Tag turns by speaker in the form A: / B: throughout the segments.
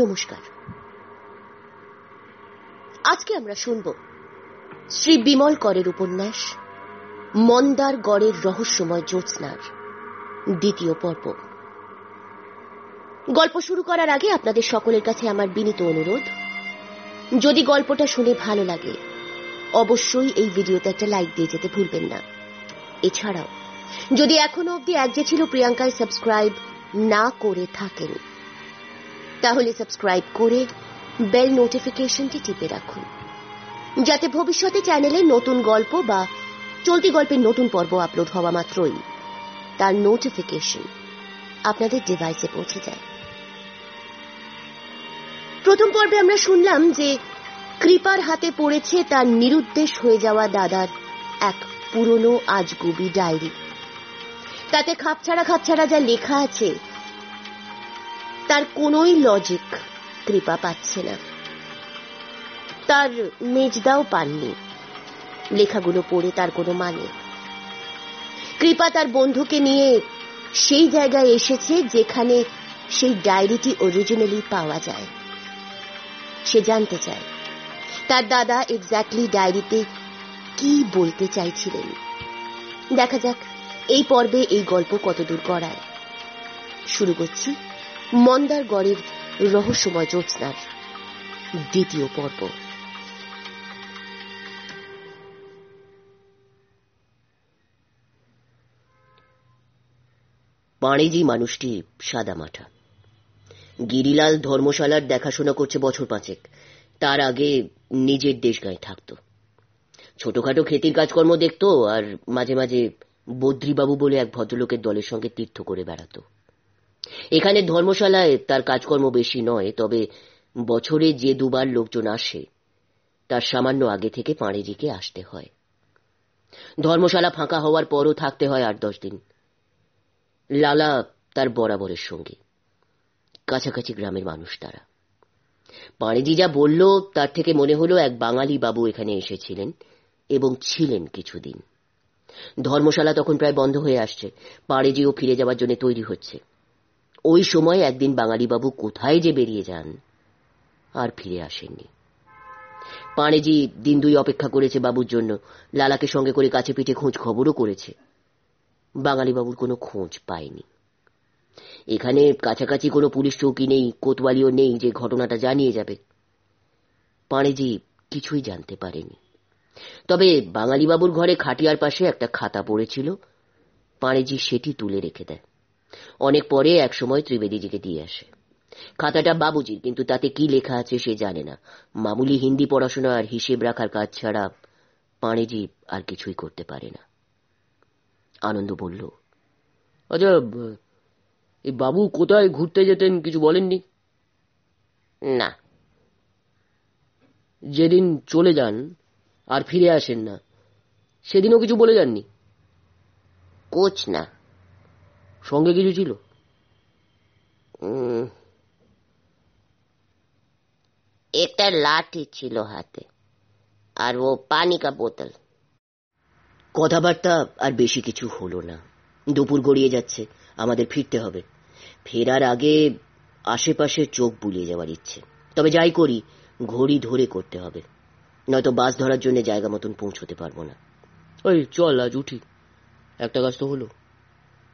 A: নমস্কার আজকে আমরা শুনব শ্রী বিমল করের উপন্যাস মন্দার গড়ের রহস্যময় জ্যোৎস্নার দ্বিতীয় পর্ব গল্প শুরু করার আগে আপনাদের সকলের কাছে আমার বিনীত অনুরোধ যদি গল্পটা শুনে ভালো লাগে অবশ্যই এই ভিডিওতে একটা লাইক দিয়ে যেতে ভুলবেন না এছাড়াও যদি এখনো অবধি এক যে ছিল প্রিয়াঙ্কায় সাবস্ক্রাইব না করে থাকেন তাহলে সাবস্ক্রাইব করে বেল নোটিফিকেশনটি টিপে রাখুন যাতে ভবিষ্যতে চ্যানেলে নতুন গল্প বা চলতি গল্পের নতুন পর্ব আপলোড হওয়া মাত্রই তার নোটিফিকেশন আপনাদের ডিভাইসে পৌঁছে যায় প্রথম পর্বে আমরা শুনলাম যে কৃপার হাতে পড়েছে তার নিরুদ্দেশ হয়ে যাওয়া দাদার এক পুরনো আজগুবি ডায়েরি তাতে খাপছাড়া খাপছাড়া যা লেখা আছে তার কোনোই লজিক কৃপা পাচ্ছে না তার মেজদাও পাননি লেখাগুলো পড়ে তার কোনো মানে কৃপা তার বন্ধুকে নিয়ে সেই জায়গায় এসেছে যেখানে সেই ডায়েরিটি অরিজিনালি পাওয়া যায় সে জানতে চায় তার দাদা এক্স্যাক্টলি ডায়েরিতে কি বলতে চাইছিলেন দেখা যাক এই পর্বে এই গল্প কতদূর করায় শুরু করছি মন্দার গড়ের রহস্যময় জ্যোৎস্নার দ্বিতীয় পর্ব
B: পাঁড়েজি মানুষটি সাদা মাঠা গিরিলাল ধর্মশালার দেখাশোনা করছে বছর পাঁচেক তার আগে নিজের দেশ গায়ে থাকত ছোটখাটো ক্ষেতির কাজকর্ম দেখত আর মাঝে মাঝে বদ্রিবাবু বলে এক ভদ্রলোকের দলের সঙ্গে তীর্থ করে বেড়াতো এখানে ধর্মশালায় তার কাজকর্ম বেশি নয় তবে বছরে যে দুবার লোকজন আসে তার সামান্য আগে থেকে পাঁড়িজিকে আসতে হয় ধর্মশালা ফাঁকা হওয়ার পরও থাকতে হয় আট দশ দিন লালা তার বরাবরের সঙ্গে কাছাকাছি গ্রামের মানুষ তারা পাঁড়েজি যা বলল তার থেকে মনে হলো এক বাঙালি বাবু এখানে এসেছিলেন এবং ছিলেন কিছুদিন ধর্মশালা তখন প্রায় বন্ধ হয়ে আসছে পাড়েজিও ফিরে যাওয়ার জন্য তৈরি হচ্ছে ওই সময় একদিন বাঙালিবাবু কোথায় যে বেরিয়ে যান আর ফিরে আসেননি পাঁড়েজি দিন দুই অপেক্ষা করেছে বাবুর জন্য লালাকে সঙ্গে করে কাছে পিঠে খোঁজ খবরও করেছে বাঙালিবাবুর কোনো খোঁজ পায়নি এখানে কাছাকাছি কোনো পুলিশ চৌকি নেই কোতওয়ালিও নেই যে ঘটনাটা জানিয়ে যাবে পাণেজি কিছুই জানতে পারেনি তবে বাঙালিবাবুর ঘরে খাটিয়ার পাশে একটা খাতা পড়েছিল পাঁড়েজি সেটি তুলে রেখে দেয় অনেক পরে এক সময় ত্রিবেদীজিকে দিয়ে আসে খাতাটা বাবুজির কিন্তু তাতে কি লেখা আছে সে জানে না মামুলি হিন্দি পড়াশোনা আর হিসেব রাখার কাজ ছাড়া পাঁড়েজি আর কিছুই করতে পারে না আনন্দ বলল
C: আচ্ছা এই বাবু কোথায় ঘুরতে যেতেন কিছু বলেননি না যেদিন চলে যান আর ফিরে আসেন না সেদিনও কিছু বলে যাননি কোচ না সঙ্গে কিছু ছিল
B: একটা লাঠি ছিল হাতে আর ও পানি কা বোতল কথাবার্তা আর বেশি কিছু হলো না দুপুর গড়িয়ে যাচ্ছে আমাদের ফিরতে হবে ফেরার আগে আশেপাশে চোখ বুলিয়ে যাওয়ার ইচ্ছে তবে যাই করি ঘড়ি ধরে করতে হবে নয়তো বাস ধরার জন্য জায়গা মতন পৌঁছতে পারবো না ওই চল আজ উঠি একটা গাছ তো হলো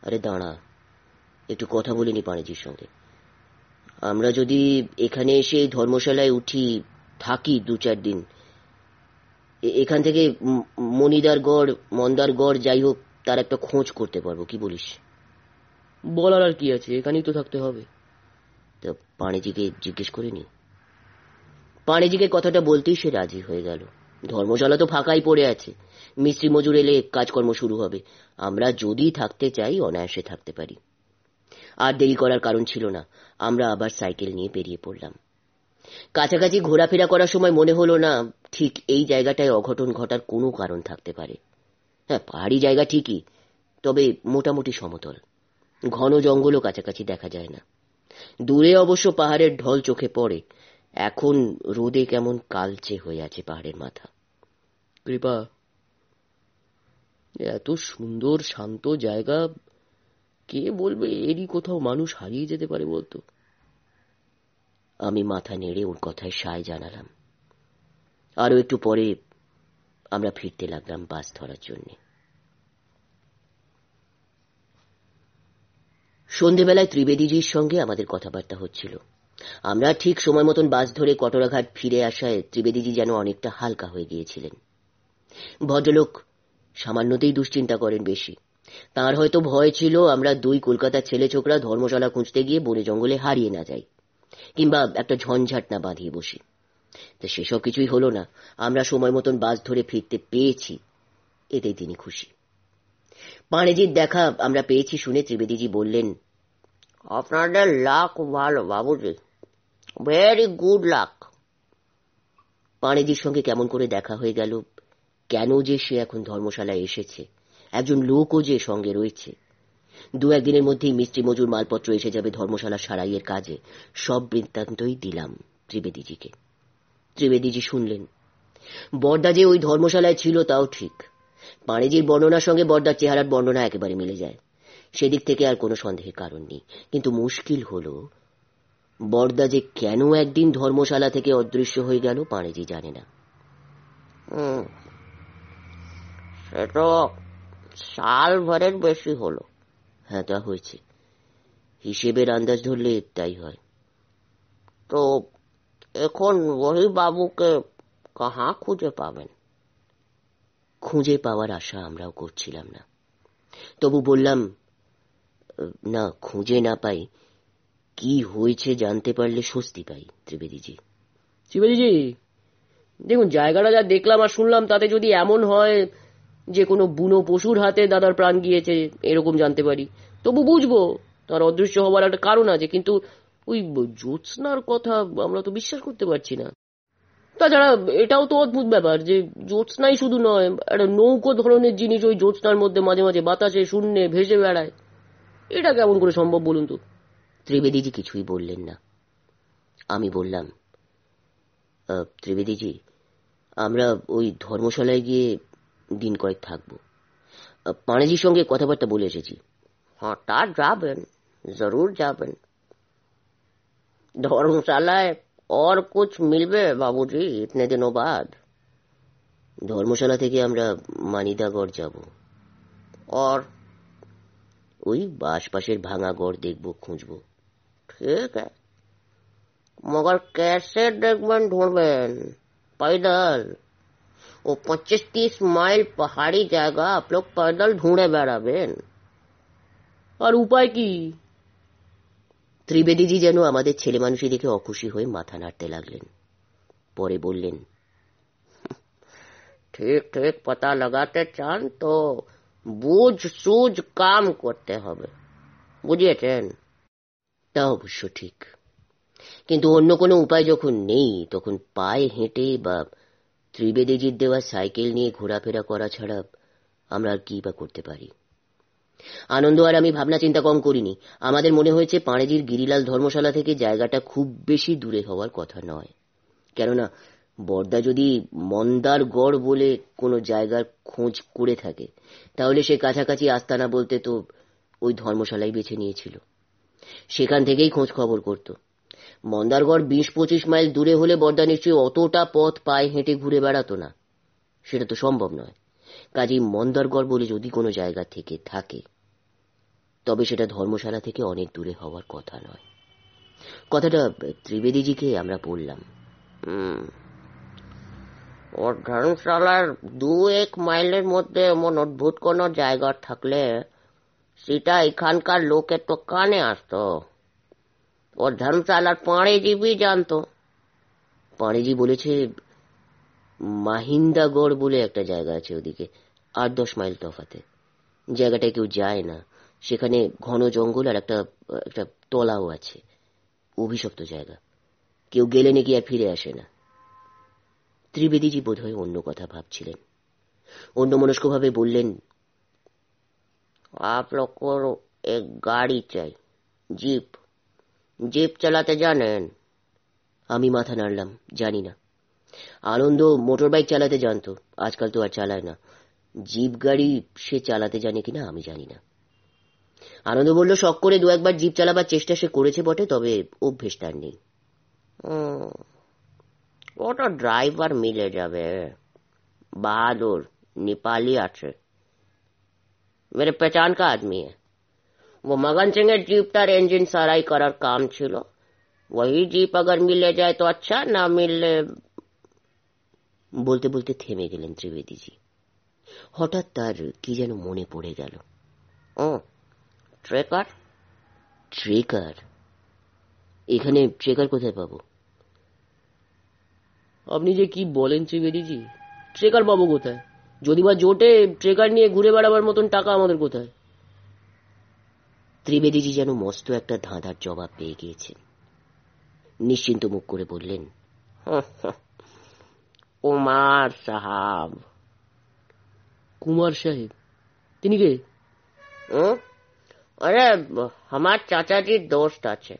B: আরে দাঁড়া একটু কথা বলে নি পানিজির সঙ্গে আমরা যদি এখানে এসে ধর্মশালায় উঠি থাকি দু চার দিন এখান থেকে মনিদার গড় মন্দার গড় যাই হোক তার একটা খোঁজ করতে পারবো কি বলিস
C: বলার আর কি আছে এখানেই তো থাকতে হবে
B: তো পানিজিকে জিজ্ঞেস করে নি পানিজিকে কথাটা বলতেই সে রাজি হয়ে গেল ধর্মশালা তো ফাঁকাই পড়ে আছে মিস্ত্রি মজুর এলে কাজকর্ম শুরু হবে আমরা যদি থাকতে চাই অনায়াসে থাকতে পারি আর দেরি করার কারণ ছিল না আমরা আবার সাইকেল নিয়ে বেরিয়ে পড়লাম কাছাকাছি ঘোরাফেরা করার সময় মনে হলো না ঠিক এই জায়গাটায় অঘটন ঘটার কোনো কারণ থাকতে পারে হ্যাঁ পাহাড়ি জায়গা ঠিকই তবে মোটামুটি সমতল ঘন জঙ্গলও কাছাকাছি দেখা যায় না দূরে অবশ্য পাহাড়ের ঢল চোখে পড়ে এখন রোদে
C: কেমন কালচে হয়ে আছে পাহাড়ের মাথা কৃপা এত সুন্দর শান্ত জায়গা কে বলবে এরই কোথাও
B: মানুষ হারিয়ে যেতে পারে বলতো আমি মাথা নেড়ে ওর কথায় সায় জানালাম আরও একটু পরে আমরা ফিরতে লাগলাম বাস ধরার জন্যে সন্ধেবেলায় ত্রিবেদীজির সঙ্গে আমাদের কথাবার্তা হচ্ছিল আমরা ঠিক সময় মতন বাস ধরে কটরাঘাট ফিরে আসায় ত্রিবেদীজি যেন অনেকটা হালকা হয়ে গিয়েছিলেন ভদ্রলোক সামান্যতেই দুশ্চিন্তা করেন বেশি তার হয়তো ভয় ছিল আমরা দুই কলকাতার ছেলে ছোকরা ধর্মশালা খুঁজতে গিয়ে বনে জঙ্গলে হারিয়ে না যাই কিংবা একটা ঝঞ্ঝাট না বাঁধিয়ে বসি তা সেসব কিছুই হলো না আমরা সময় মতন বাস ধরে ফিরতে পেয়েছি এতেই তিনি খুশি পাণেজির দেখা আমরা পেয়েছি শুনে ত্রিবেদীজি বললেন আপনাদের লাক ভালো বাবুজি ভেরি গুড লাক পাণেজির সঙ্গে কেমন করে দেখা হয়ে গেল কেন যে সে এখন ধর্মশালায় এসেছে একজন লোকও যে সঙ্গে রয়েছে দু একদিনের মধ্যেই মিষ্টি মজুর মালপত্র এসে যাবে ধর্মশালা সারাইয়ের কাজে সব বৃত্তান্তই দিলাম ত্রিবেদীজিকে ত্রিবেদীজি শুনলেন বর্দা যে ওই ধর্মশালায় ছিল তাও ঠিক পাণিজির বর্ণনার সঙ্গে বর্দার চেহারার বর্ণনা একেবারে মিলে যায় সেদিক থেকে আর কোনো সন্দেহের কারণ নেই কিন্তু মুশকিল হল বর্দা যে কেন একদিন ধর্মশালা থেকে অদৃশ্য হয়ে গেল পাণিজি জানে না সে তো সাল ভরের বেশি হলো হ্যাঁ তা হয়েছে হিসেবের আন্দাজ ধরলে তাই হয় তো এখন ওই বাবুকে কাহা খুঁজে পাবেন খুঁজে পাওয়ার আশা আমরাও করছিলাম না তবু বললাম না খুঁজে না পাই কি হয়েছে জানতে পারলে স্বস্তি পাই ত্রিবেদীজি
C: ত্রিবেদীজি দেখুন জায়গাটা যা দেখলাম আর শুনলাম তাতে যদি এমন হয় যে কোনো বুনো পশুর হাতে দাদার প্রাণ গিয়েছে এরকম জানতে পারি তবু বুঝবো তার অদৃশ্য হবার একটা কারণ আছে কিন্তু ওই জ্যোৎস্নার কথা আমরা তো বিশ্বাস করতে পারছি না তাছাড়া এটাও তো অদ্ভুত ব্যাপার যে জ্যোৎস্নাই শুধু নয় একটা নৌকো ধরনের জিনিস ওই জ্যোৎস্নার মধ্যে মাঝে মাঝে বাতাসে শূন্যে ভেসে বেড়ায় এটা কেমন করে সম্ভব বলুন তো
B: ত্রিবেদীজি কিছুই বললেন না আমি বললাম ত্রিবেদীজি আমরা ওই ধর্মশালায় গিয়ে দিন কয়েক থাকবো পাণেজির সঙ্গে কথাবার্তা বলে এসেছি হ্যাঁ তা যাবেন জরুর যাবেন ধর্মশালায় और कुछ মিলবে বাবুজি इतने দিন বাদ ধর্মশালা থেকে আমরা মানিদাগড় যাব আর ওই বাসপাশের ভাঙা গড় দেখব খুঁজব ঠিক আছে মগর ক্যাসেট দেখবেন ঢুঁড়বেন পাইদাল ও পঁচিশ তিরিশ মাইল পাহাড়ি জায়গা आप लोग ঢুঁড়ে বেড়াবেন আর উপায় কি ত্রিবেদীজি যেন আমাদের ছেলে মানুষই দেখে অখুশি হয়ে মাথা নাড়তে লাগলেন পরে বললেন
C: ঠিক ঠিক পাতা লাগাতে চান তো বুঝ সুজ কাম করতে হবে বুঝিয়েছেন
B: তা অবশ্য ঠিক কিন্তু অন্য কোনো উপায় যখন নেই তখন পায়ে হেঁটে বা ত্রিবেদীজির দেওয়া সাইকেল নিয়ে ঘোরাফেরা করা ছাড়া আমরা আর কি বা করতে পারি আনন্দ আর আমি ভাবনা চিন্তা কম করিনি আমাদের মনে হয়েছে পাঁড়েজির গিরিলাল ধর্মশালা থেকে জায়গাটা খুব বেশি দূরে হওয়ার কথা নয় কেননা বর্দা যদি মন্দার গড় বলে কোনো জায়গার খোঁজ করে থাকে তাহলে সে কাছাকাছি আস্তানা বলতে তো ওই ধর্মশালাই বেছে নিয়েছিল সেখান থেকেই খোঁজ খবর করতো মন্দারগড় বিশ পঁচিশ মাইল দূরে হলে বর্দা নিশ্চয়ই অতটা পথ পায়ে হেঁটে ঘুরে বেড়াতো না সেটা তো সম্ভব নয় কাজেই মন্দারগড় বলে যদি কোনো জায়গা থেকে থাকে তবে সেটা ধর্মশালা থেকে অনেক দূরে হওয়ার কথা নয় কথাটা ত্রিবেদীজিকে আমরা বললাম ওর ধর্মশালার দু এক মাইলের মধ্যে এমন অদ্ভুত কোনো জায়গা থাকলে সেটা এখানকার লোকের তো কানে আসতো ওর ধর্মশাল আর পাঁড়েজিবই পাঁড়েজি বলেছে মাহিন্দাগড় বলে একটা জায়গা আছে ওদিকে আট দশ মাইল তফাতে জায়গাটায় কেউ যায় না সেখানে ঘন জঙ্গল আর একটা একটা তলাও আছে অভিশপ্ত জায়গা কেউ গেলে নাকি আর ফিরে আসে না ত্রিবেদীজি হয় অন্য কথা ভাবছিলেন অন্য মনস্কভাবে বললেন आप लोग को एक गाड़ी चाहिए जीप জিপ চালাতে জানেন আমি মাথা নাড়লাম জানি না আনন্দ মোটর বাইক চালাতে জানতো আজকাল তো আর চালায় না জিপ গাড়ি সে চালাতে জানে কিনা আমি জানি না আনন্দ বলল শখ করে দু একবার জিপ চালাবার চেষ্টা সে করেছে বটে তবে অভ্যেস তার নেই ওটা ড্রাইভার মিলে যাবে বাহাদুর নেপালি আছে মেরে পেচান কা আদমি হ্যাঁ वो मगन सिंह जीपटर इंजन सराई करार काम छिलो वही জিপ अगर মিলে যায় তো আচ্ছা না মিললে বলতে বলতে থেমে গেলেন ত্রিবেদীজি হঠাৎ তার কি যেন মনে পড়ে গেল ও ট্রেকার ট্রেকার এখানে ট্রেকার কোথায় পাবো
C: আপনি যে কি বলেন ত্রিবেদীজি ট্রেকার পাবো কোথায় যদি বা জোটে ট্রেকার নিয়ে ঘুরে বেড়াবার মতন টাকা আমাদের কোথায় ত্রিবেদীজি যেন মস্ত একটা
B: ধাঁধার জবাব পেয়ে গিয়েছেন নিশ্চিন্ত মুখ করে বললেন
C: কুমার সাহাব কুমার সাহেব তিনি কে আরে আমার চাচাজির
B: দোস্ত আছে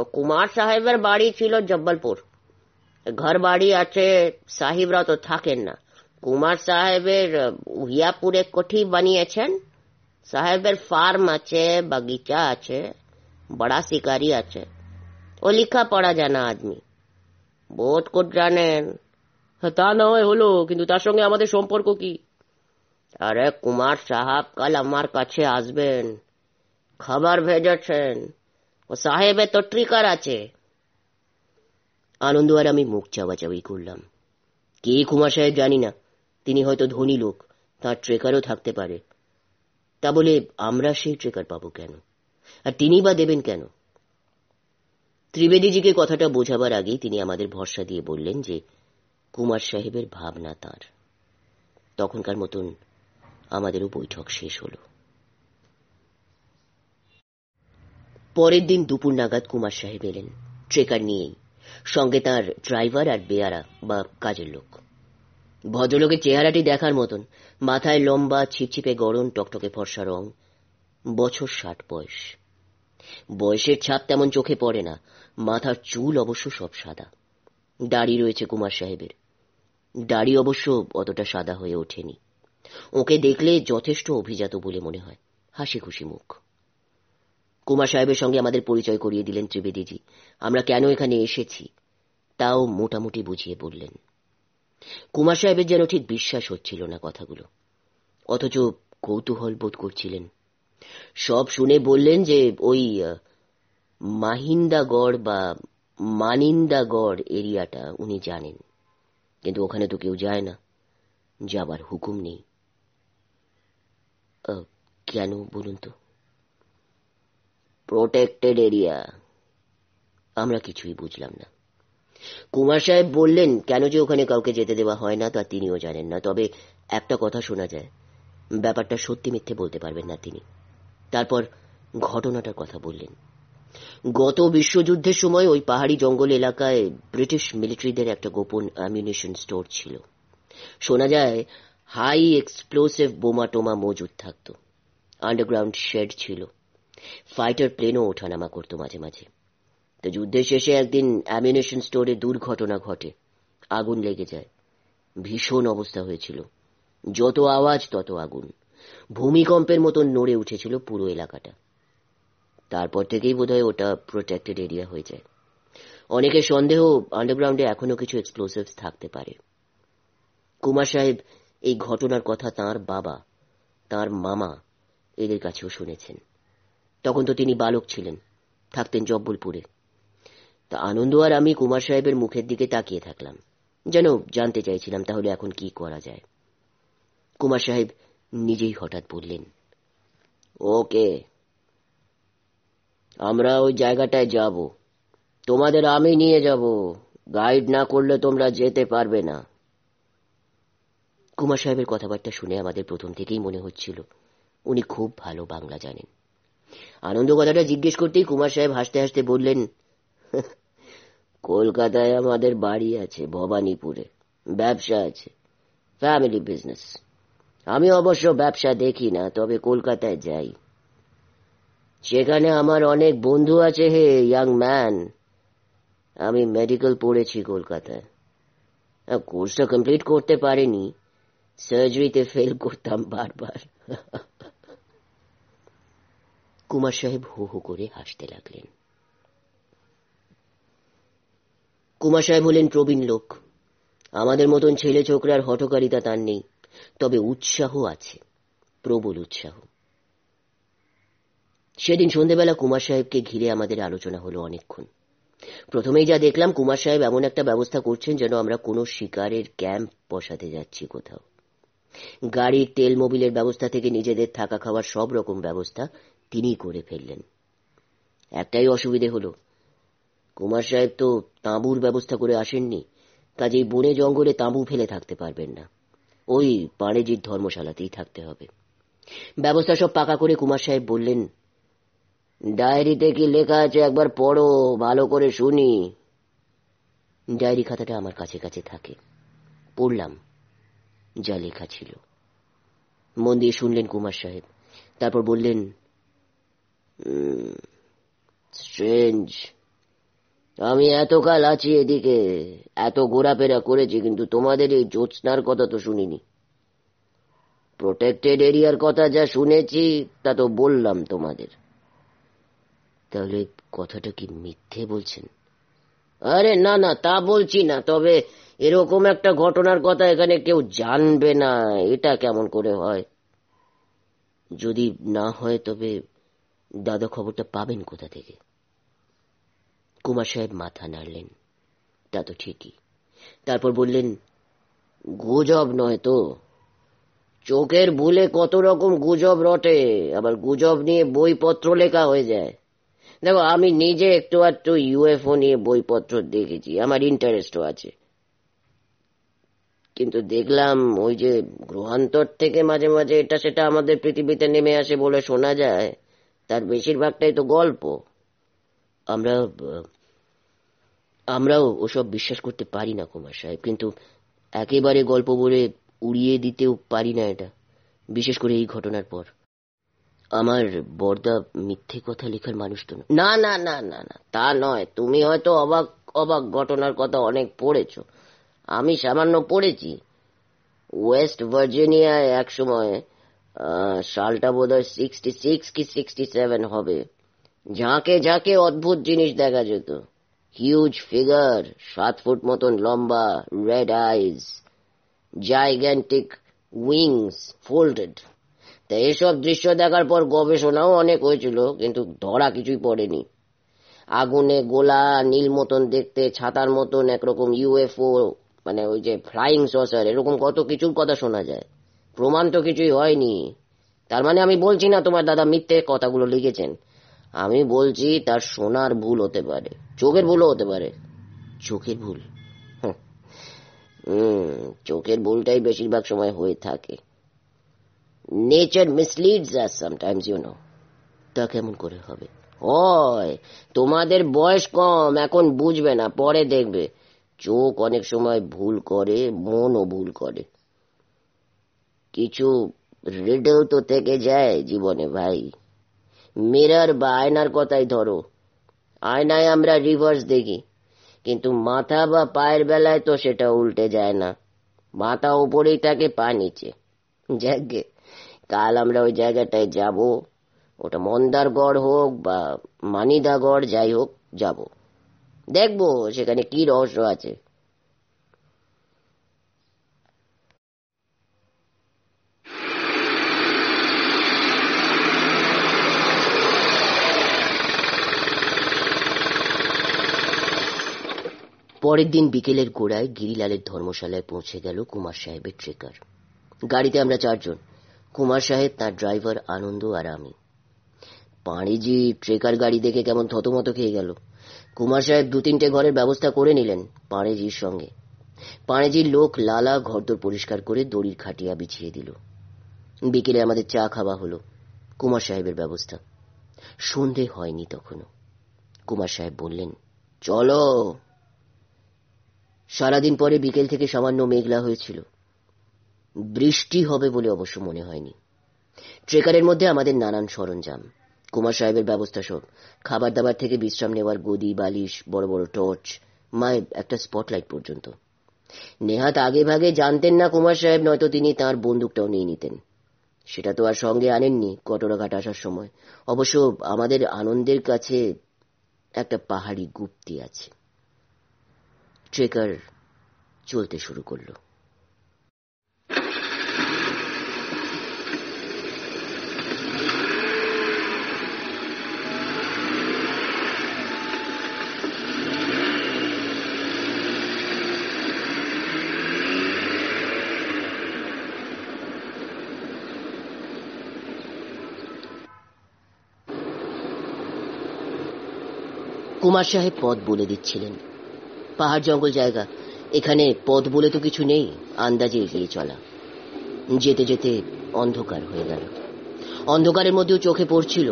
B: ও কুমার সাহেবের বাড়ি ছিল জব্বলপুর ঘর বাড়ি আছে সাহিবরা তো থাকেন না কুমার সাহেবের উহিয়াপুরে কঠি বানিয়েছেন সাহেবের ফার্ম আছে বাগিচা আছে বড়া শিকারি আছে ও লিখা পড়া জানা আদমি বোট কোট জানেন
C: হ্যাঁ, তা নয় হলো কিন্তু তার সঙ্গে আমাদের সম্পর্ক কি আরে কুমার সাহাব কাল আমার কাছে আসবেন খাবার ভেজেছেন
B: ও সাহেবে তো ট্রিকার আছে আনন্দ আর আমি মুখ চাওয়াচাওয়ি করলাম কে কুমার সাহেব জানি না তিনি হয়তো ধনী লোক তার ট্রেকারও থাকতে পারে তা বলে আমরা সেই ট্রেকার পাব কেন আর তিনি বা দেবেন কেন ত্রিবেদীজিকে কথাটা বোঝাবার আগেই তিনি আমাদের ভরসা দিয়ে বললেন যে কুমার সাহেবের ভাবনা তার তখনকার মতন আমাদেরও বৈঠক শেষ হল পরের দিন দুপুর নাগাদ কুমার সাহেব এলেন ট্রেকার নিয়েই সঙ্গে তার ড্রাইভার আর বেয়ারা বা কাজের লোক ভদ্রলোকের চেহারাটি দেখার মতন মাথায় লম্বা ছিপছিপে গরম টকটকে ফর্সা রং বছর ষাট বয়স বয়সের ছাপ তেমন চোখে পড়ে না মাথার চুল অবশ্য সব সাদা দাড়ি রয়েছে কুমার সাহেবের দাড়ি অবশ্য অতটা সাদা হয়ে ওঠেনি ওকে দেখলে যথেষ্ট অভিজাত বলে মনে হয় হাসি খুশি মুখ কুমার সাহেবের সঙ্গে আমাদের পরিচয় করিয়ে দিলেন ত্রিবেদীজি আমরা কেন এখানে এসেছি তাও মোটামুটি বুঝিয়ে বললেন কুমার সাহেবের যেন ঠিক বিশ্বাস হচ্ছিল না কথাগুলো অথচ কৌতূহল বোধ করছিলেন সব শুনে বললেন যে ওই মাহিন্দাগড় বা মানিন্দাগড় এরিয়াটা উনি জানেন কিন্তু ওখানে তো কেউ যায় না যাবার হুকুম নেই কেন বলুন তো প্রোটেক্টেড এরিয়া আমরা কিছুই বুঝলাম না কুমার সাহেব বললেন কেন যে ওখানে কাউকে যেতে দেওয়া হয় না তা তিনিও জানেন না তবে একটা কথা শোনা যায় ব্যাপারটা সত্যি মিথ্যে বলতে পারবেন না তিনি তারপর ঘটনাটার কথা বললেন গত বিশ্বযুদ্ধের সময় ওই পাহাড়ি জঙ্গল এলাকায় ব্রিটিশ মিলিটারিদের একটা গোপন অ্যামিউনিশন স্টোর ছিল শোনা যায় হাই এক্সপ্লোসিভ বোমা টোমা মজুদ থাকত আন্ডারগ্রাউন্ড শেড ছিল ফাইটার প্লেনও ওঠানামা করত মাঝে মাঝে তো যুদ্ধের শেষে একদিন অ্যামিনেশন স্টোরে দুর্ঘটনা ঘটে আগুন লেগে যায় ভীষণ অবস্থা হয়েছিল যত আওয়াজ তত আগুন ভূমিকম্পের মতো নড়ে উঠেছিল পুরো এলাকাটা তারপর থেকেই বোধহয় ওটা প্রোটেক্টেড এরিয়া হয়ে যায় অনেকে সন্দেহ আন্ডারগ্রাউন্ডে এখনো কিছু এক্সপ্লোসিভস থাকতে পারে কুমার সাহেব এই ঘটনার কথা তার বাবা তার মামা এদের কাছেও শুনেছেন তখন তো তিনি বালক ছিলেন থাকতেন জব্বলপুরে তা আনন্দ আর আমি কুমার সাহেবের মুখের দিকে তাকিয়ে থাকলাম যেন জানতে চাইছিলাম তাহলে এখন কি করা যায় কুমার সাহেব নিজেই হঠাৎ বললেন ওকে আমরা ওই জায়গাটায় যাব তোমাদের আমি নিয়ে যাব গাইড না করলে তোমরা যেতে পারবে না কুমার সাহেবের কথাবার্তা শুনে আমাদের প্রথম থেকেই মনে হচ্ছিল উনি খুব ভালো বাংলা জানেন আনন্দ কথাটা জিজ্ঞেস করতেই কুমার সাহেব হাসতে হাসতে বললেন কলকাতায় আমাদের বাড়ি আছে ভবানীপুরে ব্যবসা আছে ফ্যামিলি বিজনেস আমি অবশ্য ব্যবসা দেখি না তবে কলকাতায় যাই সেখানে আমার অনেক বন্ধু আছে হে ইয়াং ম্যান আমি মেডিকেল পড়েছি কলকাতায় কোর্সটা কমপ্লিট করতে পারিনি সার্জারিতে ফেল করতাম বারবার কুমার সাহেব হু হু করে হাসতে লাগলেন কুমার সাহেব হলেন প্রবীণ লোক আমাদের মতন ছেলে ছোকরার হটকারিতা তার নেই তবে উৎসাহ আছে প্রবল উৎসাহ সেদিন সন্ধেবেলা কুমার সাহেবকে ঘিরে আমাদের আলোচনা হলো অনেকক্ষণ প্রথমেই যা দেখলাম কুমার সাহেব এমন একটা ব্যবস্থা করছেন যেন আমরা কোনো শিকারের ক্যাম্প বসাতে যাচ্ছি কোথাও গাড়ির তেল মোবিলের ব্যবস্থা থেকে নিজেদের থাকা খাওয়ার সব রকম ব্যবস্থা তিনি করে ফেললেন একটাই অসুবিধে হলো কুমার সাহেব তো তাঁবুর ব্যবস্থা করে আসেননি কাজেই বনে জঙ্গলে তাঁবু ফেলে থাকতে পারবেন না ওই পাড়েজির ধর্মশালাতেই থাকতে হবে ব্যবস্থা সব পাকা করে কুমার সাহেব বললেন ডায়েরিতে কি লেখা আছে একবার পড়ো ভালো করে শুনি ডায়েরি খাতাটা আমার কাছে কাছে থাকে পড়লাম যা লেখা ছিল মন দিয়ে শুনলেন কুমার সাহেব তারপর বললেন স্ট্রেঞ্জ আমি এতকাল আছি এদিকে এত ঘোরাফেরা করেছি কিন্তু তোমাদের এই জ্যোৎস্নার কথা তো শুনিনি প্রোটেক্টেড এরিয়ার কথা যা শুনেছি তা তো বললাম তোমাদের তাহলে কথাটা কি মিথ্যে বলছেন আরে না না তা বলছি না তবে এরকম একটা ঘটনার কথা এখানে কেউ জানবে না এটা কেমন করে হয় যদি না হয় তবে দাদা খবরটা পাবেন কোথা থেকে কুমার সাহেব মাথা নাড়লেন তা তো ঠিকই তারপর বললেন গুজব নয় তো চোখের ভুলে কত রকম গুজব রটে আবার গুজব নিয়ে বইপত্র লেখা হয়ে যায় দেখো আমি নিজে একটু একটু ইউএফও নিয়ে বইপত্র দেখেছি আমার ইন্টারেস্টও আছে কিন্তু দেখলাম ওই যে গ্রহান্তর থেকে মাঝে মাঝে এটা সেটা আমাদের পৃথিবীতে নেমে আসে বলে শোনা যায় তার বেশিরভাগটাই তো গল্প আমরা আমরাও ওসব বিশ্বাস করতে পারি না কুমার সাহেব কিন্তু একেবারে গল্প বলে উড়িয়ে দিতেও পারি না এটা বিশেষ করে এই ঘটনার পর আমার বর্দা মিথ্যে কথা লেখার মানুষ তো না না না না না তা নয় তুমি হয়তো অবাক অবাক ঘটনার কথা অনেক পড়েছ আমি সামান্য পড়েছি ওয়েস্ট ভার্জিনিয়ায় এক সময় সালটা বোধ হয় সিক্সটি সিক্স কি সিক্সটি সেভেন হবে ঝাঁকে ঝাঁকে অদ্ভুত জিনিস দেখা যেত হিউজ ফিগার সাত ফুট মতন লম্বা red eyes gigantic wings folded তা এসব দৃশ্য দেখার পর গবেষণাও অনেক হয়েছিল কিন্তু ধরা কিছুই পড়েনি আগুনে গোলা নীল মতন দেখতে ছাতার মতন একরকম ইউএফও মানে ওই যে ফ্লাইং সসার এরকম কত কিছুর কথা শোনা যায় প্রমাণ তো কিছুই হয়নি তার মানে আমি বলছি না তোমার দাদা মিথ্যে কথাগুলো লিখেছেন আমি বলছি তার শোনার ভুল হতে পারে চোখের ভুলও হতে পারে চোখের ভুল হুম চোখের ভুলটাই বেশিরভাগ সময় হয়ে থাকে নেচার মিসলিডস আর সামটাইমস ইউ নো তা কেমন করে হবে হয় তোমাদের বয়স কম এখন বুঝবে না পরে দেখবে চোখ অনেক সময় ভুল করে মনও ভুল করে কিছু রিডল তো থেকে যায় জীবনে ভাই মিরার বা আয়নার কথাই ধরো আয়নায় আমরা রিভার্স দেখি কিন্তু মাথা বা পায়ের বেলায় তো সেটা উল্টে যায় না মাথা ওপরেই থাকে পা নিচে যাকে কাল আমরা ওই জায়গাটায় যাব ওটা মন্দারগড় হোক বা মানিদাগড় যাই হোক যাব দেখবো সেখানে কি রহস্য আছে পরের দিন বিকেলের গোড়ায় গিরিলালের ধর্মশালায় পৌঁছে গেল কুমার সাহেবের ট্রেকার গাড়িতে আমরা চারজন কুমার সাহেব তার ড্রাইভার আনন্দ আর আমি পাঁড়িজি ট্রেকার গাড়ি দেখে কেমন থতমত খেয়ে গেল কুমার সাহেব দু তিনটে ঘরের ব্যবস্থা করে নিলেন পাঁড়েজির সঙ্গে পাঁড়েজির লোক লালা ঘরদোর পরিষ্কার করে দড়ির খাটিয়া বিছিয়ে দিল বিকেলে আমাদের চা খাওয়া হলো কুমার সাহেবের ব্যবস্থা সন্ধে হয়নি তখনও কুমার সাহেব বললেন চলো সারাদিন পরে বিকেল থেকে সামান্য মেঘলা হয়েছিল বৃষ্টি হবে বলে অবশ্য মনে হয়নি ট্রেকারের মধ্যে আমাদের নানান সরঞ্জাম কুমার সাহেবের ব্যবস্থা সব খাবার দাবার থেকে বিশ্রাম নেওয়ার গদি বালিশ বড় বড় টর্চ মায়ের একটা স্পটলাইট পর্যন্ত নেহাত আগে ভাগে জানতেন না কুমার সাহেব নয়তো তিনি তার বন্দুকটাও নিয়ে নিতেন সেটা তো আর সঙ্গে আনেননি কটরাঘাট আসার সময় অবশ্য আমাদের আনন্দের কাছে একটা পাহাড়ি গুপ্তি আছে ট্রেকার চলতে শুরু করল কুমার সাহেব পথ বলে দিচ্ছিলেন পাহাড় জঙ্গল জায়গা এখানে পথ বলে তো কিছু নেই আন্দাজে এগিয়ে চলা যেতে যেতে অন্ধকার হয়ে গেল অন্ধকারের মধ্যেও চোখে পড়ছিল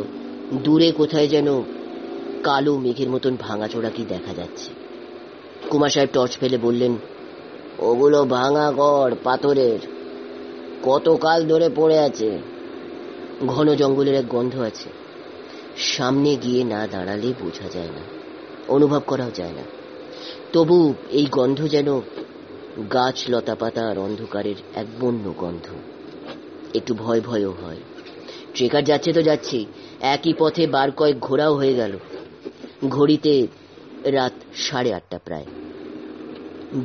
B: দূরে কোথায় যেন কালো মেঘের মতন ভাঙাচোড়া কি দেখা যাচ্ছে কুমার সাহেব টর্চ ফেলে বললেন ওগুলো ভাঙা গড় পাথরের কতকাল ধরে পড়ে আছে ঘন জঙ্গলের এক গন্ধ আছে সামনে গিয়ে না দাঁড়ালে বোঝা যায় না অনুভব করাও যায় না তবু এই গন্ধ যেন গাছ লতা পাতার অন্ধকারের এক বন্য গন্ধ একটু ভয় ভয়ও হয় ট্রেকার যাচ্ছে তো যাচ্ছে একই পথে বার কয়েক ঘোরাও হয়ে গেল ঘড়িতে রাত সাড়ে আটটা প্রায়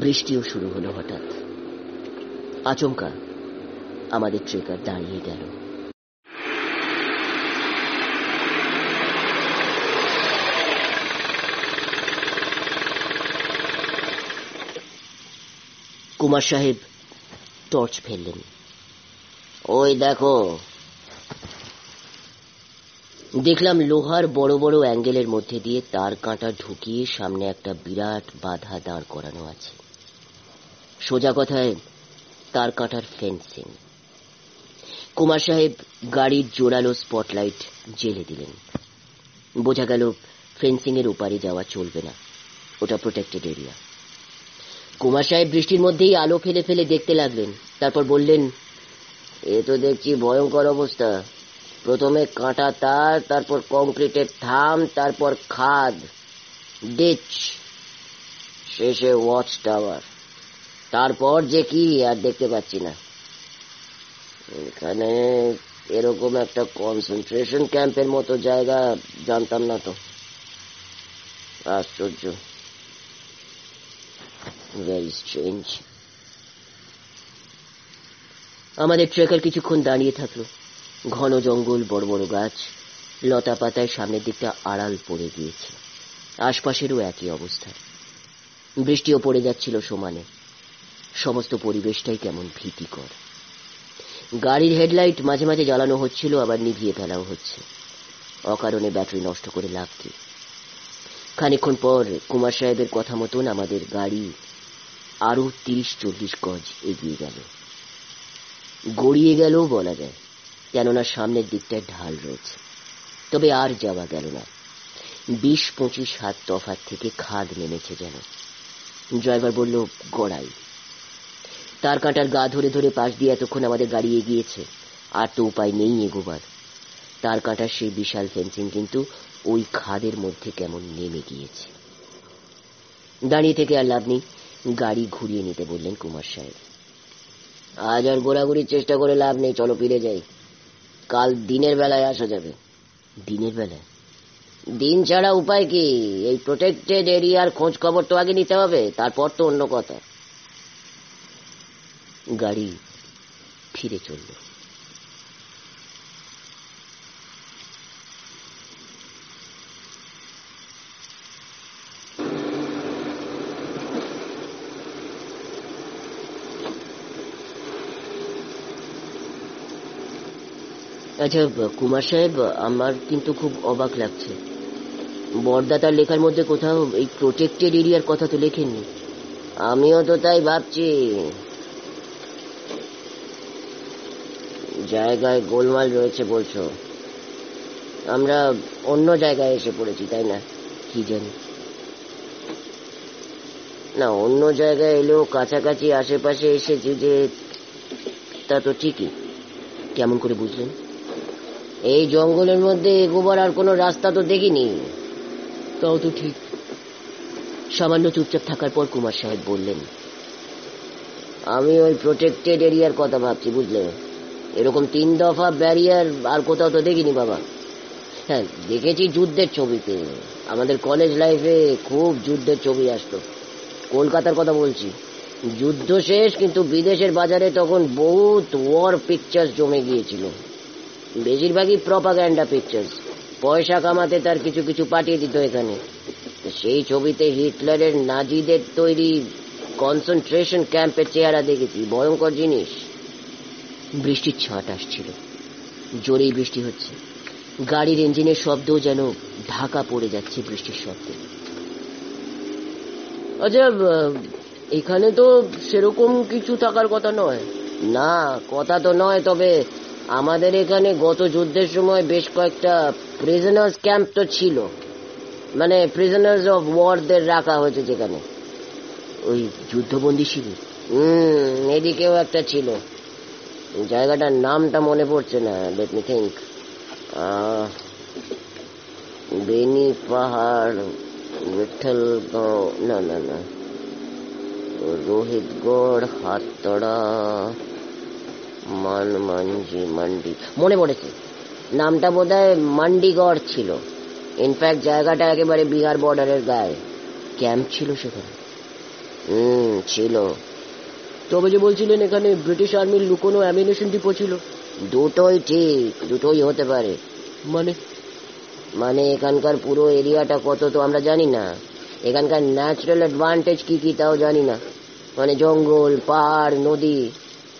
B: বৃষ্টিও শুরু হলো হঠাৎ আচমকা আমাদের ট্রেকার দাঁড়িয়ে গেল কুমার সাহেব টর্চ ফেললেন ওই দেখো দেখলাম লোহার বড় বড় অ্যাঙ্গেলের মধ্যে দিয়ে তার কাঁটা ঢুকিয়ে সামনে একটা বিরাট বাধা দাঁড় করানো আছে সোজা কথায় তার কাঁটার ফেন্সিং কুমার সাহেব গাড়ির জোরালো স্পটলাইট জেলে দিলেন বোঝা গেল ফেন্সিং এর ওপারে যাওয়া চলবে না ওটা প্রোটেক্টেড এরিয়া কুমার সাহেব বৃষ্টির মধ্যেই আলো ফেলে ফেলে দেখতে লাগলেন তারপর বললেন এ তো দেখছি ভয়ঙ্কর অবস্থা প্রথমে কাঁটা তার তারপর কংক্রিটের থাম তারপর খাদ ডিচ শেষে ওয়াচ টাওয়ার তারপর যে কি আর দেখতে পাচ্ছি না এখানে এরকম একটা কনসেন্ট্রেশন ক্যাম্পের মতো জায়গা জানতাম না তো আশ্চর্য That is change. আমাদের ট্রেকার কিছুক্ষণ দাঁড়িয়ে থাকলো ঘন জঙ্গল বড় বড় গাছ লতা পাতায় সামনের দিকটা আড়াল পড়ে গিয়েছে আশপাশেরও একই অবস্থা বৃষ্টিও পড়ে যাচ্ছিল সমানে সমস্ত পরিবেশটাই কেমন ভীতিকর গাড়ির হেডলাইট মাঝে মাঝে জ্বালানো হচ্ছিল আবার নিভিয়ে ফেলাও হচ্ছে অকারণে ব্যাটারি নষ্ট করে লাভ কি খানিক্ষণ পর কুমার সাহেবের কথা মতন আমাদের গাড়ি আরও তিরিশ চল্লিশ গজ এগিয়ে গেল গড়িয়ে গেলেও বলা যায় কেননা সামনের দিকটায় ঢাল রয়েছে তবে আর যাওয়া গেল না বিশ পঁচিশ হাত তফাত থেকে খাদ নেমেছে যেন ড্রাইভার বলল গড়াই তার কাঁটার গা ধরে ধরে পাশ দিয়ে এতক্ষণ আমাদের গাড়ি এগিয়েছে আর তো উপায় নেই এগোবার তার কাঁটার সেই বিশাল ফেন্সিং কিন্তু ওই খাদের মধ্যে কেমন নেমে গিয়েছে দাঁড়িয়ে থেকে আর লাভ নেই গাড়ি ঘুরিয়ে নিতে বললেন কুমার সাহেব আজ আর গোড়াগুড়ির চেষ্টা করে লাভ নেই চলো ফিরে যাই কাল দিনের বেলায় আসা যাবে দিনের বেলায় দিন ছাড়া উপায় কি এই প্রোটেক্টেড এরিয়ার খোঁজ খবর তো আগে নিতে হবে তারপর তো অন্য কথা গাড়ি ফিরে চলল আচ্ছা কুমার সাহেব আমার কিন্তু খুব অবাক লাগছে বরদাতার লেখার মধ্যে কোথাও এই প্রোটেক্টেড এরিয়ার কথা তো লেখেননি আমিও তো তাই ভাবছি জায়গায় গোলমাল রয়েছে বলছো আমরা অন্য জায়গায় এসে পড়েছি তাই না কি জানি না অন্য জায়গায় এলেও কাছাকাছি আশেপাশে এসেছি যে তা তো ঠিকই কেমন করে বুঝলেন এই জঙ্গলের মধ্যে এগোবার আর কোনো রাস্তা তো দেখিনি তাও তো ঠিক সামান্য চুপচাপ থাকার পর কুমার সাহেব বললেন আমি ওই প্রোটেক্টেড এরিয়ার কথা ভাবছি বুঝলে এরকম তিন দফা ব্যারিয়ার আর কোথাও তো দেখিনি বাবা হ্যাঁ দেখেছি যুদ্ধের ছবিতে আমাদের কলেজ লাইফে খুব যুদ্ধের ছবি আসতো কলকাতার কথা বলছি যুদ্ধ শেষ কিন্তু বিদেশের বাজারে তখন বহুত ওয়ার পিকচার জমে গিয়েছিল বেশিরভাগই প্রপাগ্যান্ডা পিকচার পয়সা কামাতে তার কিছু কিছু পাঠিয়ে দিত এখানে সেই ছবিতে হিটলারের নাজিদের তৈরি কনসেন্ট্রেশন ক্যাম্পের চেহারা দেখেছি ভয়ঙ্কর জিনিস বৃষ্টির ছট আসছিল জোরেই বৃষ্টি হচ্ছে গাড়ির ইঞ্জিনের শব্দও যেন ঢাকা পড়ে যাচ্ছে বৃষ্টির শব্দে
C: আচ্ছা এখানে তো সেরকম কিছু থাকার কথা নয় না কথা তো নয় তবে আমাদের এখানে
B: গত যুদ্ধের সময় বেশ কয়েকটা প্রিজনার্স ক্যাম্প তো ছিল মানে প্রিজনার্স অফ ওয়ারদের রাখা হয়েছে যেখানে ওই যুদ্ধবন্দী শিবির হুম এদিকেও একটা ছিল জায়গাটার নামটা মনে পড়ছে না লেট মি থিঙ্ক বেনি পাহাড় বিঠল না না না রোহিতগড় হাতড়া মান মানজি মান্ডি মনে পড়েছে নামটা বোধ হয় মান্ডিগড় ছিল ইনফ্যাক্ট জায়গাটা একেবারে বিহার
C: বর্ডারের গায়ে ক্যাম্প ছিল সেখানে হুম ছিল তবে যে বলছিলেন এখানে ব্রিটিশ আর্মির লুকোনো অ্যামিনেশন ডিপো ছিল দুটোই ঠিক
B: দুটোই হতে পারে মানে মানে এখানকার পুরো এরিয়াটা কত তো আমরা জানি না এখানকার ন্যাচারাল অ্যাডভান্টেজ কি কি তাও জানি না মানে জঙ্গল পাহাড় নদী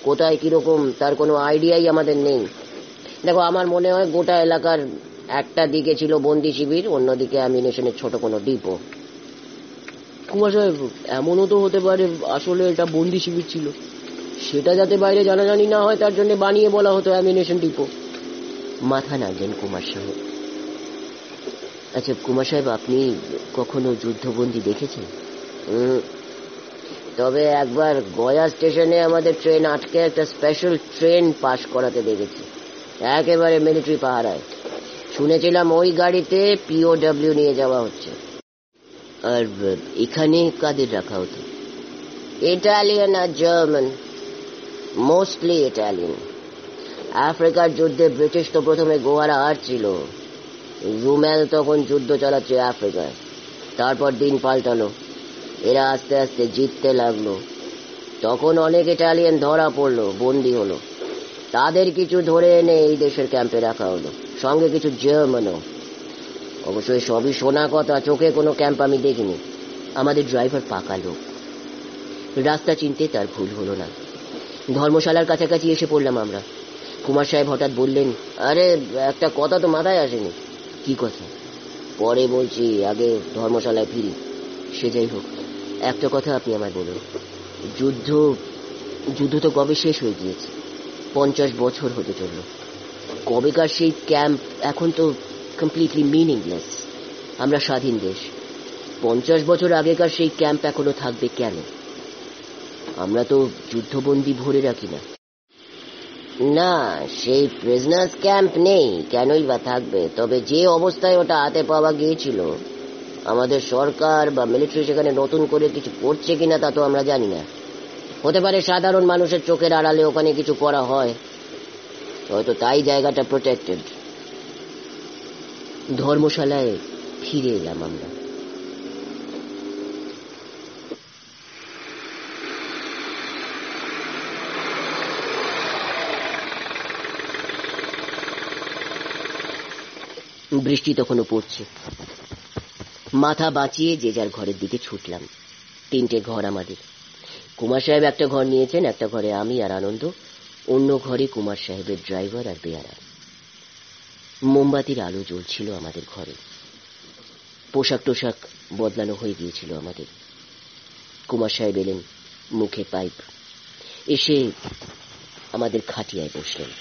B: কোথায় কিরকম তার কোনো আইডিয়াই আমাদের নেই দেখো আমার মনে হয় গোটা এলাকার একটা দিকে ছিল বন্দি শিবির অন্যদিকে অ্যামিনেশনের ছোট কোনো
C: ডিপো কুমার সাহেব এমনও তো হতে পারে আসলে এটা বন্দি শিবির ছিল সেটা যাতে বাইরে জানাজানি না হয় তার জন্য বানিয়ে বলা হতো অ্যামিনেশন ডিপো
B: মাথা নাড়লেন কুমার সাহেব আচ্ছা কুমার সাহেব আপনি কখনো যুদ্ধবন্দি দেখেছেন তবে একবার গয়া স্টেশনে আমাদের ট্রেন আটকে একটা স্পেশাল ট্রেন পাশ করাতে দেখেছি একেবারে মিলিটারি পাহারায় শুনেছিলাম ওই গাড়িতে পিওডাব্লিউ নিয়ে যাওয়া হচ্ছে আর এখানে কাদের রাখা হতো ইটালিয়ান আর জার্মান মোস্টলি ইটালিয়ান আফ্রিকার যুদ্ধে ব্রিটিশ তো প্রথমে গোয়ারা আর ছিল রুমেল তখন যুদ্ধ চালাচ্ছে আফ্রিকায় তারপর দিন পাল্টালো এরা আস্তে আস্তে জিততে লাগলো তখন অনেক ইটালিয়ান ধরা পড়লো বন্দি হলো তাদের কিছু ধরে এনে এই দেশের ক্যাম্পে রাখা হলো সঙ্গে কিছু জার্মানও অবশ্যই সবই শোনা কথা চোখে কোনো ক্যাম্প আমি দেখিনি আমাদের ড্রাইভার পাকা লোক রাস্তা চিনতে তার ভুল হলো না ধর্মশালার কাছাকাছি এসে পড়লাম আমরা কুমার সাহেব হঠাৎ বললেন আরে একটা কথা তো মাথায় আসেনি কি কথা পরে বলছি আগে ধর্মশালায় ফিরি সে যাই হোক একটা কথা আপনি আমায় বলুন যুদ্ধ যুদ্ধ তো কবে শেষ হয়ে গিয়েছে পঞ্চাশ বছর হতে চলল কবেকার সেই ক্যাম্প এখন তো কমপ্লিটলি মিনিংলেস আমরা স্বাধীন দেশ পঞ্চাশ বছর আগেকার সেই ক্যাম্প এখনো থাকবে কেন আমরা তো যুদ্ধবন্দী ভরে রাখি না না সেই প্রেজনার্স ক্যাম্প নেই কেনই বা থাকবে তবে যে অবস্থায় ওটা হাতে পাওয়া গিয়েছিল আমাদের সরকার বা মিলিটারি সেখানে নতুন করে কিছু করছে কিনা তা তো আমরা জানি না হতে পারে সাধারণ মানুষের চোখের আড়ালে ওখানে কিছু করা হয় হয়তো তাই জায়গাটা প্রোটেক্টেড ধর্মশালায় ফিরে এলাম আমরা বৃষ্টি তখনও পড়ছে মাথা বাঁচিয়ে যে যার ঘরের দিকে ছুটলাম তিনটে ঘর আমাদের কুমার সাহেব একটা ঘর নিয়েছেন একটা ঘরে আমি আর আনন্দ অন্য ঘরে কুমার সাহেবের ড্রাইভার আর বেয়ারা মোমবাতির আলো জ্বলছিল আমাদের ঘরে পোশাক টোশাক বদলানো হয়ে গিয়েছিল আমাদের কুমার সাহেব এলেন মুখে পাইপ এসে আমাদের খাটিয়ায় বসলেন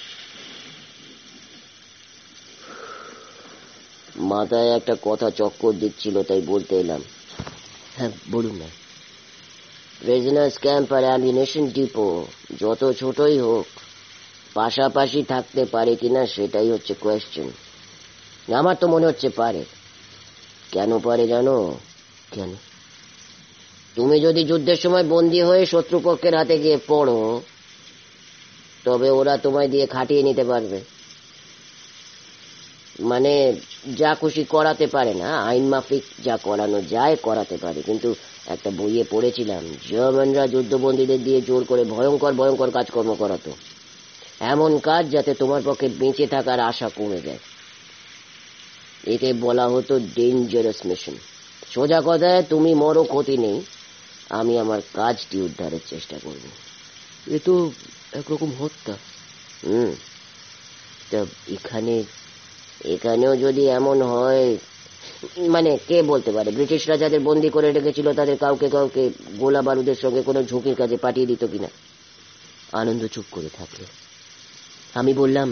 B: মাথায় একটা কথা চক্কর দিচ্ছিল তাই বলতে এলাম হ্যাঁ বলুন না প্রেজনার্স ক্যাম্প আর অ্যামিনেশন ডিপো যত ছোটই হোক পাশাপাশি থাকতে পারে কিনা সেটাই হচ্ছে কোয়েশ্চেন আমার তো মনে হচ্ছে পারে কেন পারে জানো কেন তুমি যদি যুদ্ধের সময় বন্দি হয়ে শত্রুপক্ষের হাতে গিয়ে পড়ো তবে ওরা তোমায় দিয়ে খাটিয়ে নিতে পারবে মানে যা খুশি করাতে পারে না আইন মাফিক যা করানো যায় করাতে পারে কিন্তু একটা বইয়ে পড়েছিলাম জার্মানরা যুদ্ধবন্দীদের দিয়ে জোর করে ভয়ঙ্কর ভয়ঙ্কর কাজকর্ম করাতো এমন কাজ যাতে তোমার পক্ষে বেঁচে থাকার আশা কমে যায় একে বলা হতো ডেঞ্জারাস মিশন সোজা
C: কথায় তুমি মরো
B: ক্ষতি নেই আমি আমার কাজটি উদ্ধারের চেষ্টা করব
C: এ তো একরকম হত্যা
B: হম তা এখানে এখানেও যদি এমন হয় মানে কে বলতে পারে ব্রিটিশরা যাদের বন্দি করে রেখেছিল তাদের কাউকে কাউকে গোলা বারুদের সঙ্গে কোনো ঝুঁকির কাজে পাঠিয়ে দিত কিনা আনন্দ চুপ করে থাকে আমি বললাম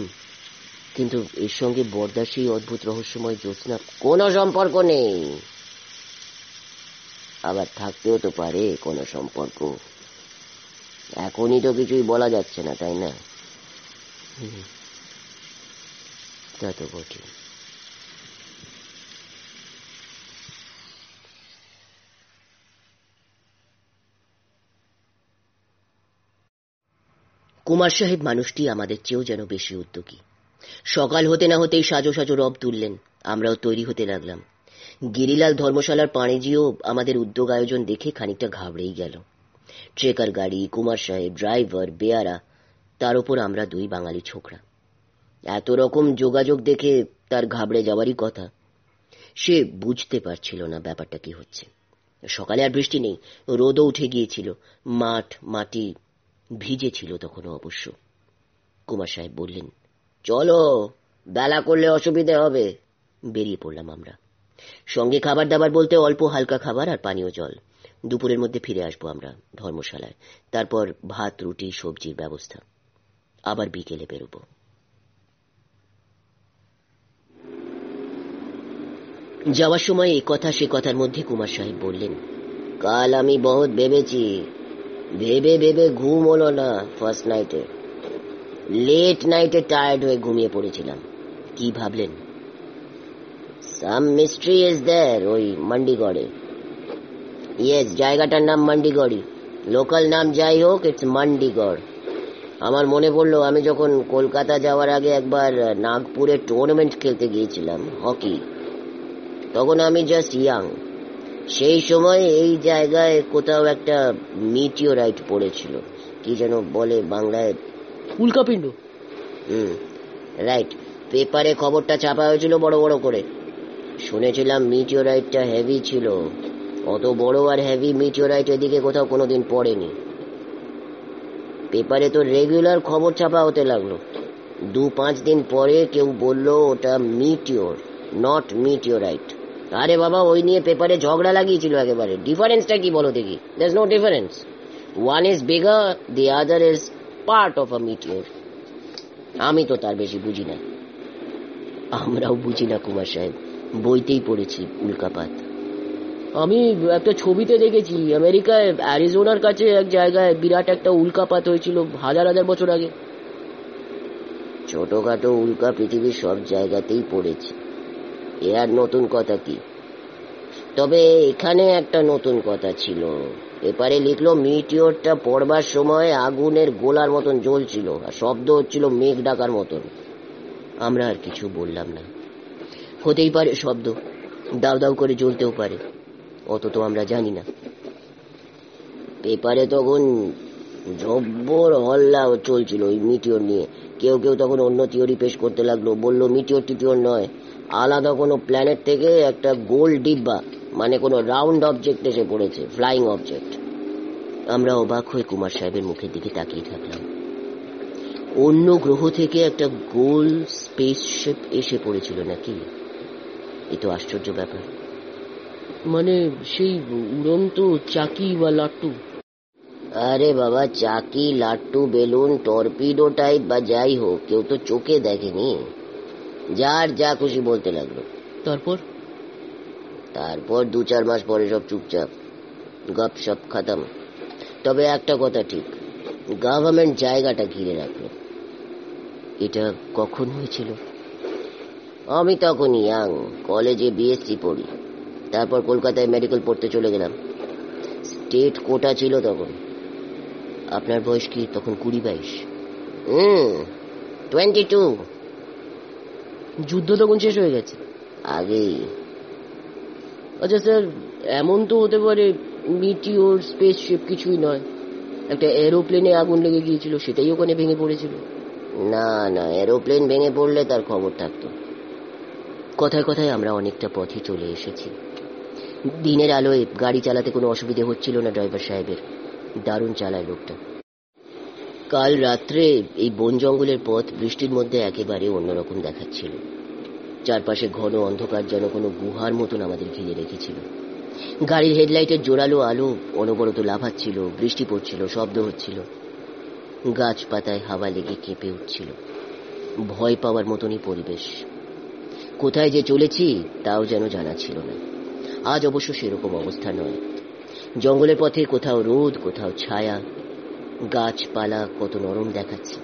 B: কিন্তু এর সঙ্গে বর্দার সেই অদ্ভুত রহস্যময় জ্যোৎস্না কোনো সম্পর্ক নেই আবার থাকতেও তো পারে কোনো সম্পর্ক এখনই তো কিছুই বলা যাচ্ছে না তাই না তা বটে কুমার সাহেব মানুষটি আমাদের চেয়েও যেন বেশি উদ্যোগী সকাল হতে না হতেই সাজো সাজো রব তুললেন আমরাও তৈরি হতে লাগলাম গিরিলাল ধর্মশালার পাণিজিও আমাদের উদ্যোগ আয়োজন দেখে খানিকটা ঘাবড়েই গেল ট্রেকার গাড়ি কুমার সাহেব ড্রাইভার বেয়ারা তার উপর আমরা দুই বাঙালি ছোকরা এত রকম যোগাযোগ দেখে তার ঘাবড়ে যাওয়ারই কথা সে বুঝতে পারছিল না ব্যাপারটা কি হচ্ছে সকালে আর বৃষ্টি নেই রোদও উঠে গিয়েছিল মাঠ মাটি ভিজে ছিল তখনও অবশ্য কুমার সাহেব বললেন চলো বেলা করলে অসুবিধে হবে বেরিয়ে পড়লাম আমরা সঙ্গে খাবার দাবার বলতে অল্প হালকা খাবার আর পানীয় জল দুপুরের মধ্যে ফিরে আসবো আমরা ধর্মশালায় তারপর ভাত রুটি সবজির ব্যবস্থা আবার বিকেলে বেরোবো যাওয়ার সময় এই কথা সে কথার মধ্যে কুমার সাহেব বললেন কাল আমি বহুত ভেবেছি ভেবে ভেবে ঘুম হলো না ফার্স্ট নাইটে লেট নাইটে টায়ার্ড হয়ে ঘুমিয়ে পড়েছিলাম কি ভাবলেন সাম মিস্ট্রি ইজ দেয়ার ওই মান্ডিগড়ে ইয়েস জায়গাটার নাম মান্ডিগড়ি লোকাল নাম যাই হোক ইটস মান্ডিগড় আমার মনে পড়লো আমি যখন কলকাতা যাওয়ার আগে একবার নাগপুরে টুর্নামেন্ট খেলতে গিয়েছিলাম হকি তখন আমি জাস্ট ইয়াং সেই সময় এই জায়গায় কোথাও একটা মিটিও রাইট পড়েছিল কি যেন বলে বাংলায় উল্কাপিণ্ড হুম রাইট পেপারে খবরটা চাপা হয়েছিল বড় বড় করে শুনেছিলাম মিটিওরাইটটা হেভি ছিল অত বড় আর হেভি মিটিওরাইট এদিকে কোথাও কোনোদিন পড়েনি পেপারে তো রেগুলার খবর ছাপা হতে লাগলো দু পাঁচ দিন পরে কেউ বলল ওটা মিটিওর নট মিটিওরাইট আরে বাবা ওই নিয়ে পেপারে ঝগড়া লাগিয়েছিল একেবারে ডিফারেন্সটা কি বলো দেখি there no difference one is bigger the other is part of a meteor আমি তো তার বেশি বুঝি না আমরাও বুঝি না কুমার সাহেব বইতেই পড়েছি উল্কাপাত
C: আমি একটা ছবিতে দেখেছি আমেরিকায় অ্যারিজোনার কাছে এক জায়গায় বিরাট একটা উল্কাপাত হয়েছিল হাজার হাজার বছর আগে
B: ছোটখাটো উল্কা পৃথিবীর সব জায়গাতেই পড়েছে এ আর নতুন কথা কি তবে এখানে একটা নতুন কথা ছিল এপারে লিখলো মিটিওরটা পড়বার সময় আগুনের গোলার মতন জ্বলছিল আর শব্দ হচ্ছিল মেঘ ডাকার মতন আমরা আর কিছু বললাম না হতেই পারে শব্দ দাউ দাউ করে জ্বলতেও পারে অত তো আমরা জানি না পেপারে তখন জব্বর হল্লা চলছিল ওই মিটিওর নিয়ে কেউ কেউ তখন অন্য থিওরি পেশ করতে লাগলো বলল মিটিওর টিটিওর নয় আলাদা কোনো প্ল্যানেট থেকে একটা গোল ডিব্বা মানে কোনো রাউন্ড অবজেক্ট এসে পড়েছে ফ্লাইং অবজেক্ট আমরা অবাক হয়ে কুমার সাহেবের মুখের দিকে তাকিয়ে থাকলাম অন্য গ্রহ থেকে একটা গোল শেপ এসে পড়েছিল নাকি এ তো আশ্চর্য ব্যাপার
C: মানে সেই উড়ন্ত চাকি বা লাট্টু
B: আরে বাবা চাকি লাট্টু বেলুন টর্পিডো টাইপ বা যাই হোক কেউ তো চোখে দেখেনি যার যা খুশি বলতে লাগলো তারপর তারপর দু চার মাস পরে সব চুপচাপ গপ সব খাতাম তবে একটা কথা ঠিক গভর্নমেন্ট জায়গাটা ঘিরে রাখলো এটা কখন হয়েছিল আমি তখন ইয়াং কলেজে বিএসসি পড়ি তারপর কলকাতায় মেডিকেল পড়তে চলে গেলাম স্টেট কোটা ছিল তখন আপনার বয়স কি তখন কুড়ি বাইশ হুম টোয়েন্টি টু
C: যুদ্ধ তখন শেষ হয়ে গেছে আগেই আচ্ছা স্যার এমন তো হতে পারে মিটিওর স্পেসশিপ কিছুই নয় একটা এরোপ্লেনে আগুন লেগে গিয়েছিল সেটাই ওখানে ভেঙে পড়েছিল
B: না না এরোপ্লেন ভেঙে পড়লে তার খবর থাকতো কথায় কথায় আমরা অনেকটা পথে চলে এসেছি দিনের আলোয় গাড়ি চালাতে কোনো অসুবিধে হচ্ছিল না ড্রাইভার সাহেবের দারুণ চালায় লোকটা কাল রাত্রে এই বন জঙ্গলের পথ বৃষ্টির মধ্যে একেবারে অন্যরকম দেখাচ্ছিল চারপাশে ঘন অন্ধকার যেন কোনো গুহার মতন আমাদের ঘিরে রেখেছিল গাড়ির হেডলাইটের জোরালো আলো অনবরত লাফাচ্ছিল বৃষ্টি পড়ছিল শব্দ হচ্ছিল গাছপাতায় হাওয়া লেগে কেঁপে উঠছিল ভয় পাওয়ার মতনই পরিবেশ কোথায় যে চলেছি তাও যেন জানা ছিল না আজ অবশ্য সেরকম অবস্থা নয় জঙ্গলের পথে কোথাও রোদ কোথাও ছায়া গাছপালা কত নরম দেখাচ্ছে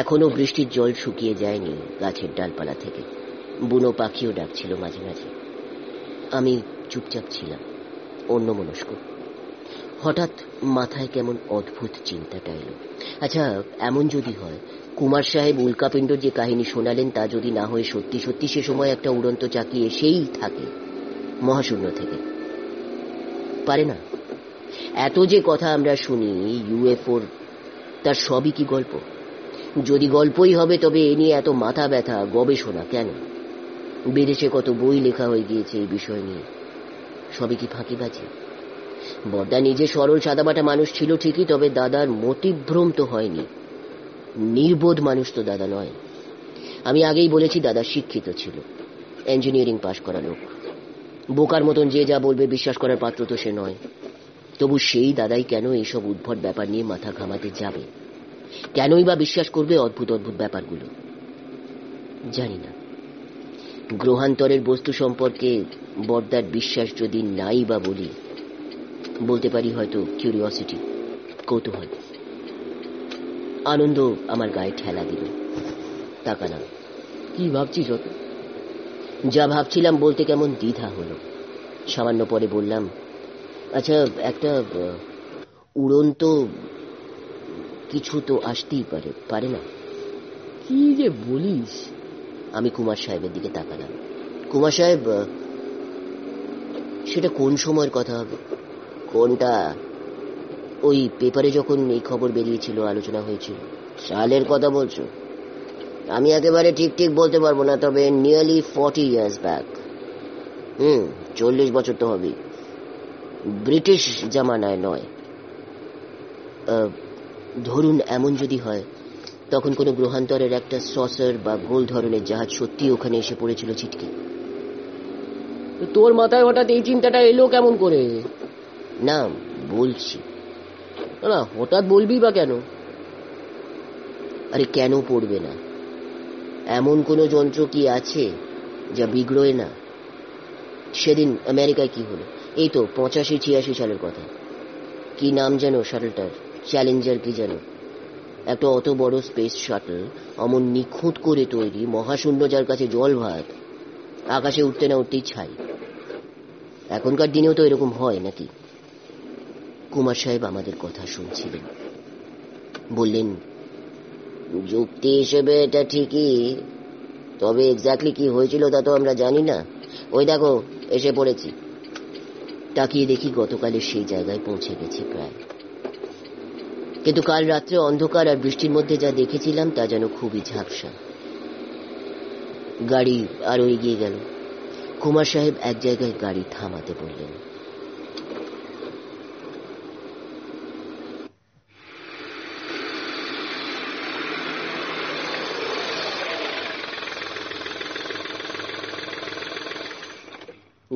B: এখনো বৃষ্টির জল শুকিয়ে যায়নি গাছের ডালপালা থেকে বুনো পাখিও ডাকছিল মাঝে মাঝে আমি চুপচাপ ছিলাম অন্য মনস্ক হঠাৎ মাথায় কেমন অদ্ভুত চিন্তাটা এলো আচ্ছা এমন যদি হয় কুমার সাহেব উল্কাপিণ্ড যে কাহিনী শোনালেন তা যদি না হয়ে সত্যি সত্যি সে সময় একটা উড়ন্ত চাকি এসেই থাকে মহাশূন্য থেকে পারে না এত যে কথা আমরা শুনি ইউএফওর তার সবই কি গল্প যদি গল্পই হবে তবে এ নিয়ে এত মাথা ব্যথা গবেষণা কেন বিদেশে কত বই লেখা হয়ে গিয়েছে এই বিষয় নিয়ে সবই কি ফাঁকি বাজে বর্দা নিজে সরল সাদাবাটা মানুষ ছিল ঠিকই তবে দাদার মতিভ্রম তো হয়নি নির্বোধ মানুষ তো দাদা নয় আমি আগেই বলেছি দাদা শিক্ষিত ছিল ইঞ্জিনিয়ারিং পাশ করা লোক বোকার মতন যে যা বলবে বিশ্বাস করার পাত্র তো সে নয় তবু সেই দাদাই কেন এইসব উদ্ভট ব্যাপার নিয়ে মাথা ঘামাতে যাবে কেনই বা বিশ্বাস করবে অদ্ভুত অদ্ভুত ব্যাপারগুলো জানি না গ্রহান্তরের বস্তু সম্পর্কে বর্দার বিশ্বাস যদি নাই বা বলি বলতে পারি হয়তো কিউরিওসিটি কৌতূহল আনন্দ আমার গায়ে ঠেলা দিল তাকালাম কি ভাবছিস যত যা ভাবছিলাম বলতে কেমন দ্বিধা হলো সামান্য পরে বললাম আচ্ছা একটা উড়ন্ত কিছু তো আসতেই পারে পারে না কি যে বলিস আমি কুমার সাহেবের দিকে তাকালাম কুমার সাহেব সেটা কোন সময়ের কথা হবে কোনটা ওই পেপারে যখন এই খবর বেরিয়েছিল আলোচনা হয়েছিল সালের কথা বলছো আমি একেবারে ঠিক ঠিক বলতে পারবো না তবে nearly forty years back hmm চল্লিশ বছর তো হবেই ব্রিটিশ জামানায় নয় ধরুন এমন যদি হয় তখন কোনো গ্রহান্তরের একটা সসার বা গোল ধরনের জাহাজ সত্যি ওখানে এসে পড়েছিল ছিটকে
C: তোর মাথায় হঠাৎ এই চিন্তাটা এলো কেমন করে না বলছি না হঠাৎ বলবি বা কেন
B: আরে কেন পড়বে না এমন কোনো যন্ত্র কি আছে যা বিগ্রয় না সেদিন আমেরিকায় কি হলো এই তো পঁচাশি ছিয়াশি সালের কথা কি নাম যেন শাটলটার চ্যালেঞ্জার কি যেন একটা অত বড় স্পেস শাটল অমন নিখুঁত করে তৈরি মহাশূন্য যার কাছে জল ভাত আকাশে উঠতে না উঠতেই ছাই এখনকার দিনেও তো এরকম হয় নাকি কুমার সাহেব আমাদের কথা শুনছিলেন বললেন যুক্তি হিসেবে এটা ঠিকই তবে এক্স্যাক্টলি কি হয়েছিল তা তো আমরা জানি না ওই দেখো এসে পড়েছি তাকিয়ে দেখি গতকালের সেই জায়গায় পৌঁছে গেছি প্রায় কিন্তু কাল রাত্রে অন্ধকার আর বৃষ্টির মধ্যে যা দেখেছিলাম তা যেন খুবই ঝাপসা গাড়ি আরো এগিয়ে গেল কুমার সাহেব এক জায়গায় গাড়ি থামাতে বললেন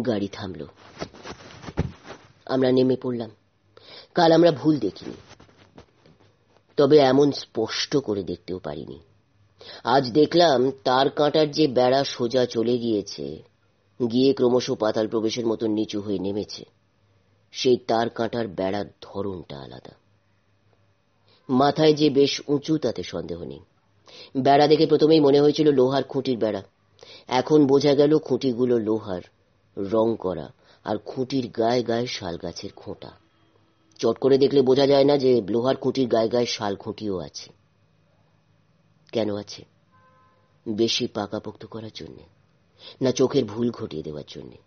B: গাড়ি থামল আমরা নেমে পড়লাম কাল আমরা ভুল দেখিনি তবে এমন স্পষ্ট করে দেখতেও পারিনি আজ দেখলাম তার কাঁটার যে বেড়া সোজা চলে গিয়েছে গিয়ে ক্রমশ পাতাল প্রবেশের মতো নিচু হয়ে নেমেছে সেই তার কাঁটার বেড়ার ধরনটা আলাদা মাথায় যে বেশ উঁচু তাতে সন্দেহ নেই বেড়া দেখে প্রথমেই মনে হয়েছিল লোহার খুঁটির বেড়া এখন বোঝা গেল খুঁটিগুলো লোহার রং করা আর খুঁটির গায়ে গায়ে শাল গাছের খোঁটা চট করে দেখলে বোঝা যায় না যে লোহার খুঁটির গায়ে গায়ে শাল খুঁটিও আছে কেন আছে বেশি পাকাপোক্ত করার জন্যে না চোখের ভুল ঘটিয়ে দেওয়ার জন্যে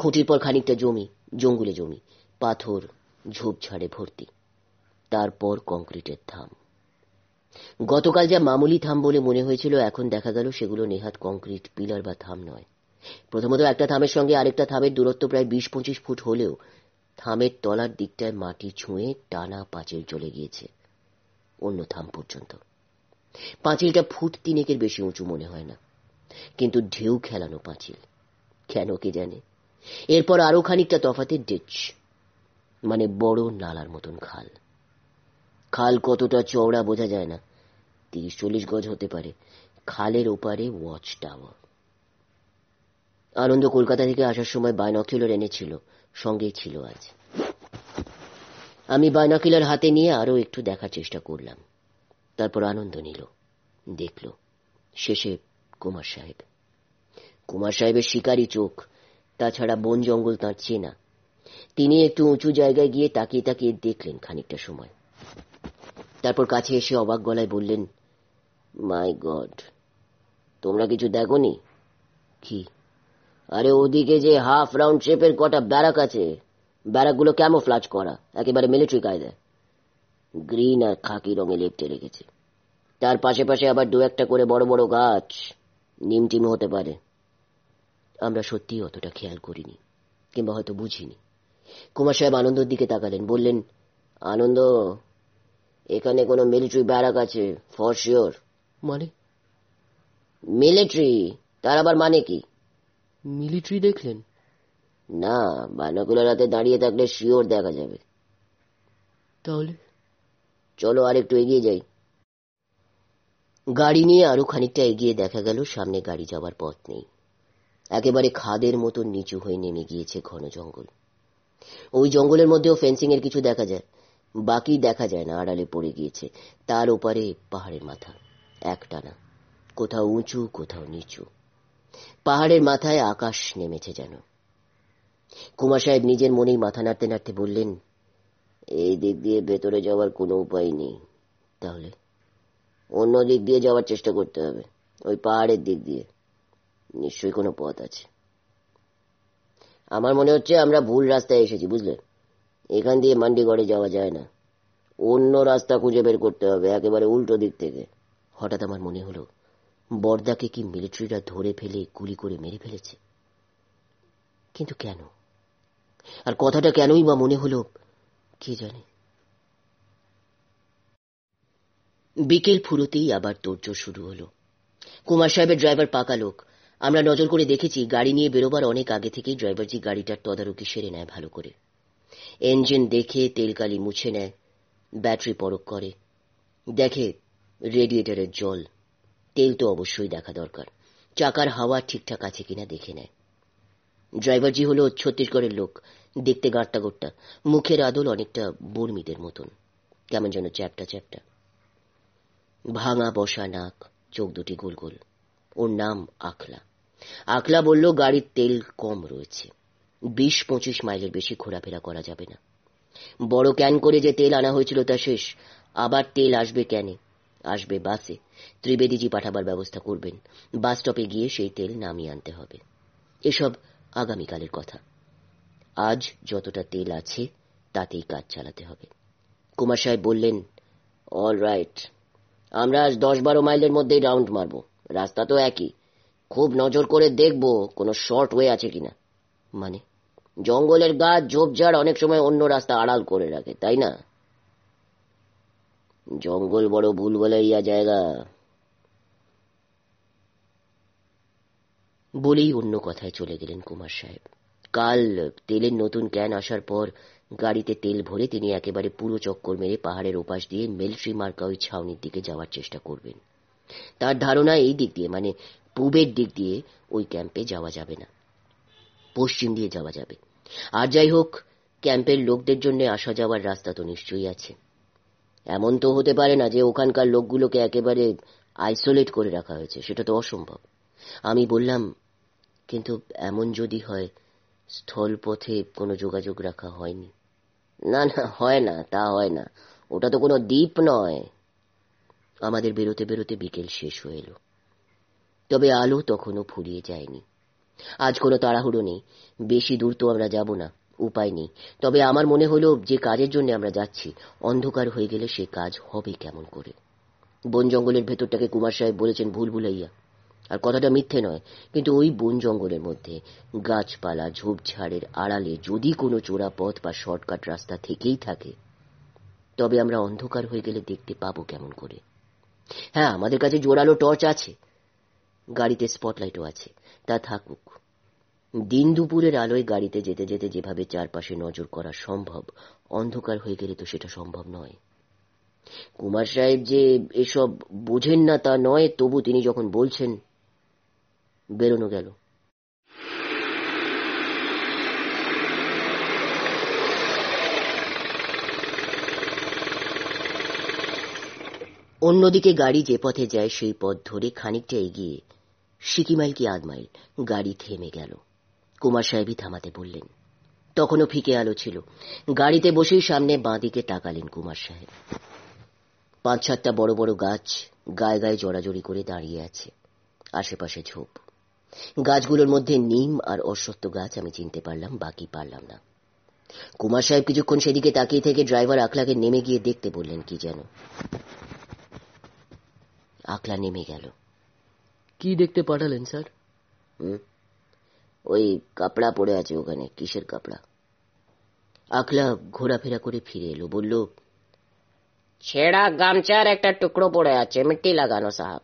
B: খুঁটির পর খানিকটা জমি জঙ্গলে জমি পাথর ঝোপঝাড়ে ভর্তি তারপর কংক্রিটের থাম গতকাল যা মামুলি থাম বলে মনে হয়েছিল এখন দেখা গেল সেগুলো নেহাত কংক্রিট পিলার বা থাম নয় প্রথমত একটা থামের সঙ্গে আরেকটা থামের দূরত্ব প্রায় বিশ পঁচিশ ফুট হলেও থামের তলার দিকটায় মাটি ছুঁয়ে টানা পাঁচিল চলে গিয়েছে অন্য থাম পর্যন্ত পাঁচিলটা ফুট তিনেকের বেশি উঁচু মনে হয় না কিন্তু ঢেউ খেলানো পাঁচিল কেন কে জানে এরপর আরো খানিকটা তফাতে ডেচ মানে বড় নালার মতন খাল খাল কতটা চওড়া বোঝা যায় না তিরিশ চল্লিশ গজ হতে পারে খালের ওপারে ওয়াচ টাওয়ার আনন্দ কলকাতা থেকে আসার সময় বায়নকিউলার এনেছিল সঙ্গেই ছিল আজ আমি বায়নাকিলার হাতে নিয়ে আরও একটু দেখার চেষ্টা করলাম তারপর আনন্দ নিল দেখল শেষে কুমার সাহেব কুমার সাহেবের শিকারী চোখ তাছাড়া বন জঙ্গল তাঁর চেনা তিনি একটু উঁচু জায়গায় গিয়ে তাকিয়ে তাকিয়ে দেখলেন খানিকটা সময় তারপর কাছে এসে অবাক গলায় বললেন মাই গড তোমরা কিছু দেখো কি আরে ওদিকে যে হাফ রাউন্ড শেপের কটা ব্যারাক আছে ব্যারাকগুলো ফ্লাচ করা একেবারে মিলিটারি কায়দায় গ্রিন আর খাকি রঙে লেপটে রেখেছে তার পাশে পাশে আবার দু একটা করে বড় বড় গাছ নিমটিম হতে পারে আমরা সত্যি অতটা খেয়াল করিনি কিংবা হয়তো বুঝিনি কুমার সাহেব আনন্দর দিকে তাকালেন বললেন আনন্দ এখানে কোনো মিলিটারি ব্যারাক আছে ফর শিওর মানে মিলিটারি তার আবার মানে কি
C: মিলিটারি দেখলেন
B: না বাইনোকুলার হাতে দাঁড়িয়ে থাকলে শিওর দেখা যাবে তাহলে চলো আর একটু এগিয়ে যাই গাড়ি নিয়ে আরো খানিকটা এগিয়ে দেখা গেল সামনে গাড়ি যাওয়ার পথ নেই একেবারে খাদের মতো নিচু হয়ে নেমে গিয়েছে ঘন জঙ্গল ওই জঙ্গলের মধ্যেও ফেন্সিং এর কিছু দেখা যায় বাকি দেখা যায় না আড়ালে পড়ে গিয়েছে তার ওপারে পাহাড়ের মাথা একটানা কোথাও উঁচু কোথাও নিচু পাহাড়ের মাথায় আকাশ নেমেছে যেন কুমার সাহেব নিজের মনেই মাথা নাড়তে নাড়তে বললেন এই দিক দিয়ে ভেতরে যাওয়ার কোনো উপায় নেই তাহলে অন্য দিক দিয়ে যাওয়ার চেষ্টা করতে হবে ওই পাহাড়ের দিক দিয়ে নিশ্চয়ই কোনো পথ আছে আমার মনে হচ্ছে আমরা ভুল রাস্তায় এসেছি বুঝলে এখান দিয়ে মান্ডিগড়ে যাওয়া যায় না অন্য রাস্তা খুঁজে বের করতে হবে একেবারে উল্টো দিক থেকে হঠাৎ আমার মনে হলো বর্দাকে কি মিলিটারিরা ধরে ফেলে গুলি করে মেরে ফেলেছে কিন্তু কেন আর কথাটা কেনই বা মনে হলো কে জানে বিকেল ফুরোতেই আবার তোরজোর শুরু হলো কুমার সাহেবের ড্রাইভার পাকা লোক আমরা নজর করে দেখেছি গাড়ি নিয়ে বেরোবার অনেক আগে থেকেই ড্রাইভারজি গাড়িটার তদারকি সেরে নেয় ভালো করে ইঞ্জিন দেখে তেলকালি মুছে নেয় ব্যাটারি পরক করে দেখে রেডিয়েটারের জল তেল তো অবশ্যই দেখা দরকার চাকার হাওয়া ঠিকঠাক আছে কিনা দেখে নেয় ড্রাইভারজি হল ছত্তিশগড়ের লোক দেখতে গাড়টা গোট্টা মুখের আদল অনেকটা বর্মিদের মতন কেমন যেন চ্যাপটা চ্যাপটা ভাঙা বসা নাক চোখ দুটি গোল গোল ওর নাম আখলা আখলা বলল গাড়ির তেল কম রয়েছে বিশ পঁচিশ মাইলের বেশি ঘোরাফেরা করা যাবে না বড় ক্যান করে যে তেল আনা হয়েছিল তা শেষ আবার তেল আসবে ক্যানে আসবে বাসে ত্রিবেদীজি পাঠাবার ব্যবস্থা করবেন বাস স্টপে গিয়ে সেই তেল নামিয়ে আনতে হবে এসব আগামীকালের কথা আজ যতটা তেল আছে তাতেই কাজ চালাতে হবে কুমার সাহেব বললেন অল রাইট আমরা আজ দশ বারো মাইলের মধ্যেই রাউন্ড মারব রাস্তা তো একই খুব নজর করে দেখব কোনো শর্ট ওয়ে আছে কিনা মানে জঙ্গলের গাছ ঝোপঝাড় অনেক সময় অন্য রাস্তা আড়াল করে রাখে তাই না জঙ্গল বড় বলাইয়া জায়গা বলেই অন্য কথায় চলে গেলেন কুমার সাহেব কাল তেলের নতুন ক্যান আসার পর গাড়িতে তেল ভরে তিনি একেবারে পুরো চক্কর মেরে পাহাড়ের ওপাশ দিয়ে মেলফ্রি মার্কা ওই ছাউনির দিকে যাওয়ার চেষ্টা করবেন তার ধারণা এই দিক দিয়ে মানে পূবের দিক দিয়ে ওই ক্যাম্পে যাওয়া যাবে না পশ্চিম দিয়ে যাওয়া যাবে আর যাই হোক ক্যাম্পের লোকদের জন্য আসা যাওয়ার রাস্তা তো নিশ্চয়ই আছে এমন তো হতে পারে না যে ওখানকার লোকগুলোকে একেবারে আইসোলেট করে রাখা হয়েছে সেটা তো অসম্ভব আমি বললাম কিন্তু এমন যদি হয় স্থলপথে কোনো যোগাযোগ রাখা হয়নি না না হয় না তা হয় না ওটা তো কোনো দ্বীপ নয় আমাদের বেরোতে বেরোতে বিকেল শেষ হয়ে এলো তবে আলো তখনও ফুরিয়ে যায়নি আজ কোনো তাড়াহুড়ো নেই বেশি দূর তো আমরা যাব না উপায় নেই তবে আমার মনে হল যে কাজের জন্য আমরা যাচ্ছি অন্ধকার হয়ে গেলে সে কাজ হবে কেমন করে বন জঙ্গলের ভেতরটাকে কুমার সাহেব বলেছেন ভুল ভুলাইয়া আর কথাটা মিথ্যে নয় কিন্তু ওই বন জঙ্গলের মধ্যে গাছপালা ঝোপঝাড়ের আড়ালে যদি কোনো চোরা পথ বা শর্টকাট রাস্তা থেকেই থাকে তবে আমরা অন্ধকার হয়ে গেলে দেখতে পাবো কেমন করে হ্যাঁ আমাদের কাছে জোরালো টর্চ আছে গাড়িতে স্পটলাইটও আছে তা থাকুক দিন দুপুরের আলোয় গাড়িতে যেতে যেতে যেভাবে চারপাশে নজর করা সম্ভব অন্ধকার হয়ে গেলে তো সেটা সম্ভব নয় কুমার সাহেব যে এসব বোঝেন না তা নয় তবু তিনি যখন বলছেন বেরোনো গেল অন্যদিকে গাড়ি যে পথে যায় সেই পথ ধরে খানিকটা এগিয়ে সিকিমাইল কি আধমাইল গাড়ি থেমে গেল কুমার সাহেবই থামাতে বললেন তখনও ফিকে আলো ছিল গাড়িতে বসেই সামনে বাঁদিকে তাকালেন কুমার সাহেব পাঁচ সাতটা বড় বড় গাছ গায়ে গায়ে জড়াজড়ি করে দাঁড়িয়ে আছে আশেপাশে ঝোপ গাছগুলোর মধ্যে নিম আর অশ্বত্থ গাছ আমি চিনতে পারলাম বাকি পারলাম না কুমার সাহেব কিছুক্ষণ সেদিকে তাকিয়ে থেকে ড্রাইভার আখলাকে নেমে গিয়ে দেখতে বললেন কি যেন আখলা নেমে গেল
C: কি দেখতে পাঠালেন স্যার
B: ওই কাপড়া পড়ে আছে ওখানে কিসের কাপড়া আকলা ঘোরাফেরা করে ফিরে এলো বলল ছেঁড়া গামছার একটা টুকরো পড়ে আছে মিট্টি লাগানো সাহাব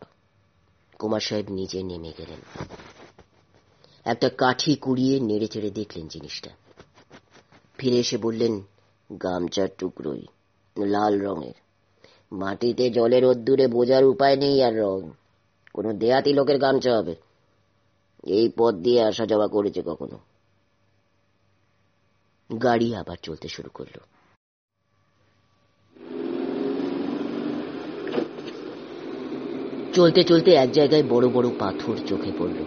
B: কুমার সাহেব নিজে নেমে গেলেন একটা কাঠি কুড়িয়ে নেড়ে চেড়ে দেখলেন জিনিসটা ফিরে এসে বললেন গামছার টুকরোই লাল রঙের মাটিতে জলের রোদ্দুরে বোঝার উপায় নেই আর রং কোনো দেয়াতি লোকের গামছা হবে এই পথ দিয়ে আসা যাওয়া করেছে কখনো গাড়ি আবার চলতে শুরু করল চলতে চলতে এক জায়গায় বড় বড় পাথর চোখে পড়ল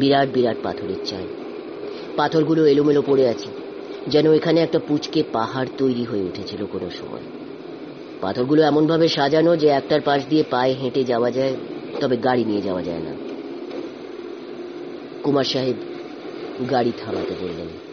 B: বিরাট বিরাট পাথরের চাই পাথরগুলো এলোমেলো পড়ে আছে যেন এখানে একটা পুচকে পাহাড় তৈরি হয়ে উঠেছিল কোনো সময় পাথরগুলো এমনভাবে সাজানো যে একটার পাশ দিয়ে পায়ে হেঁটে যাওয়া যায় তবে গাড়ি নিয়ে যাওয়া যায় না কুমার সাহেব গাড়ি থামাতে বললেন নামতে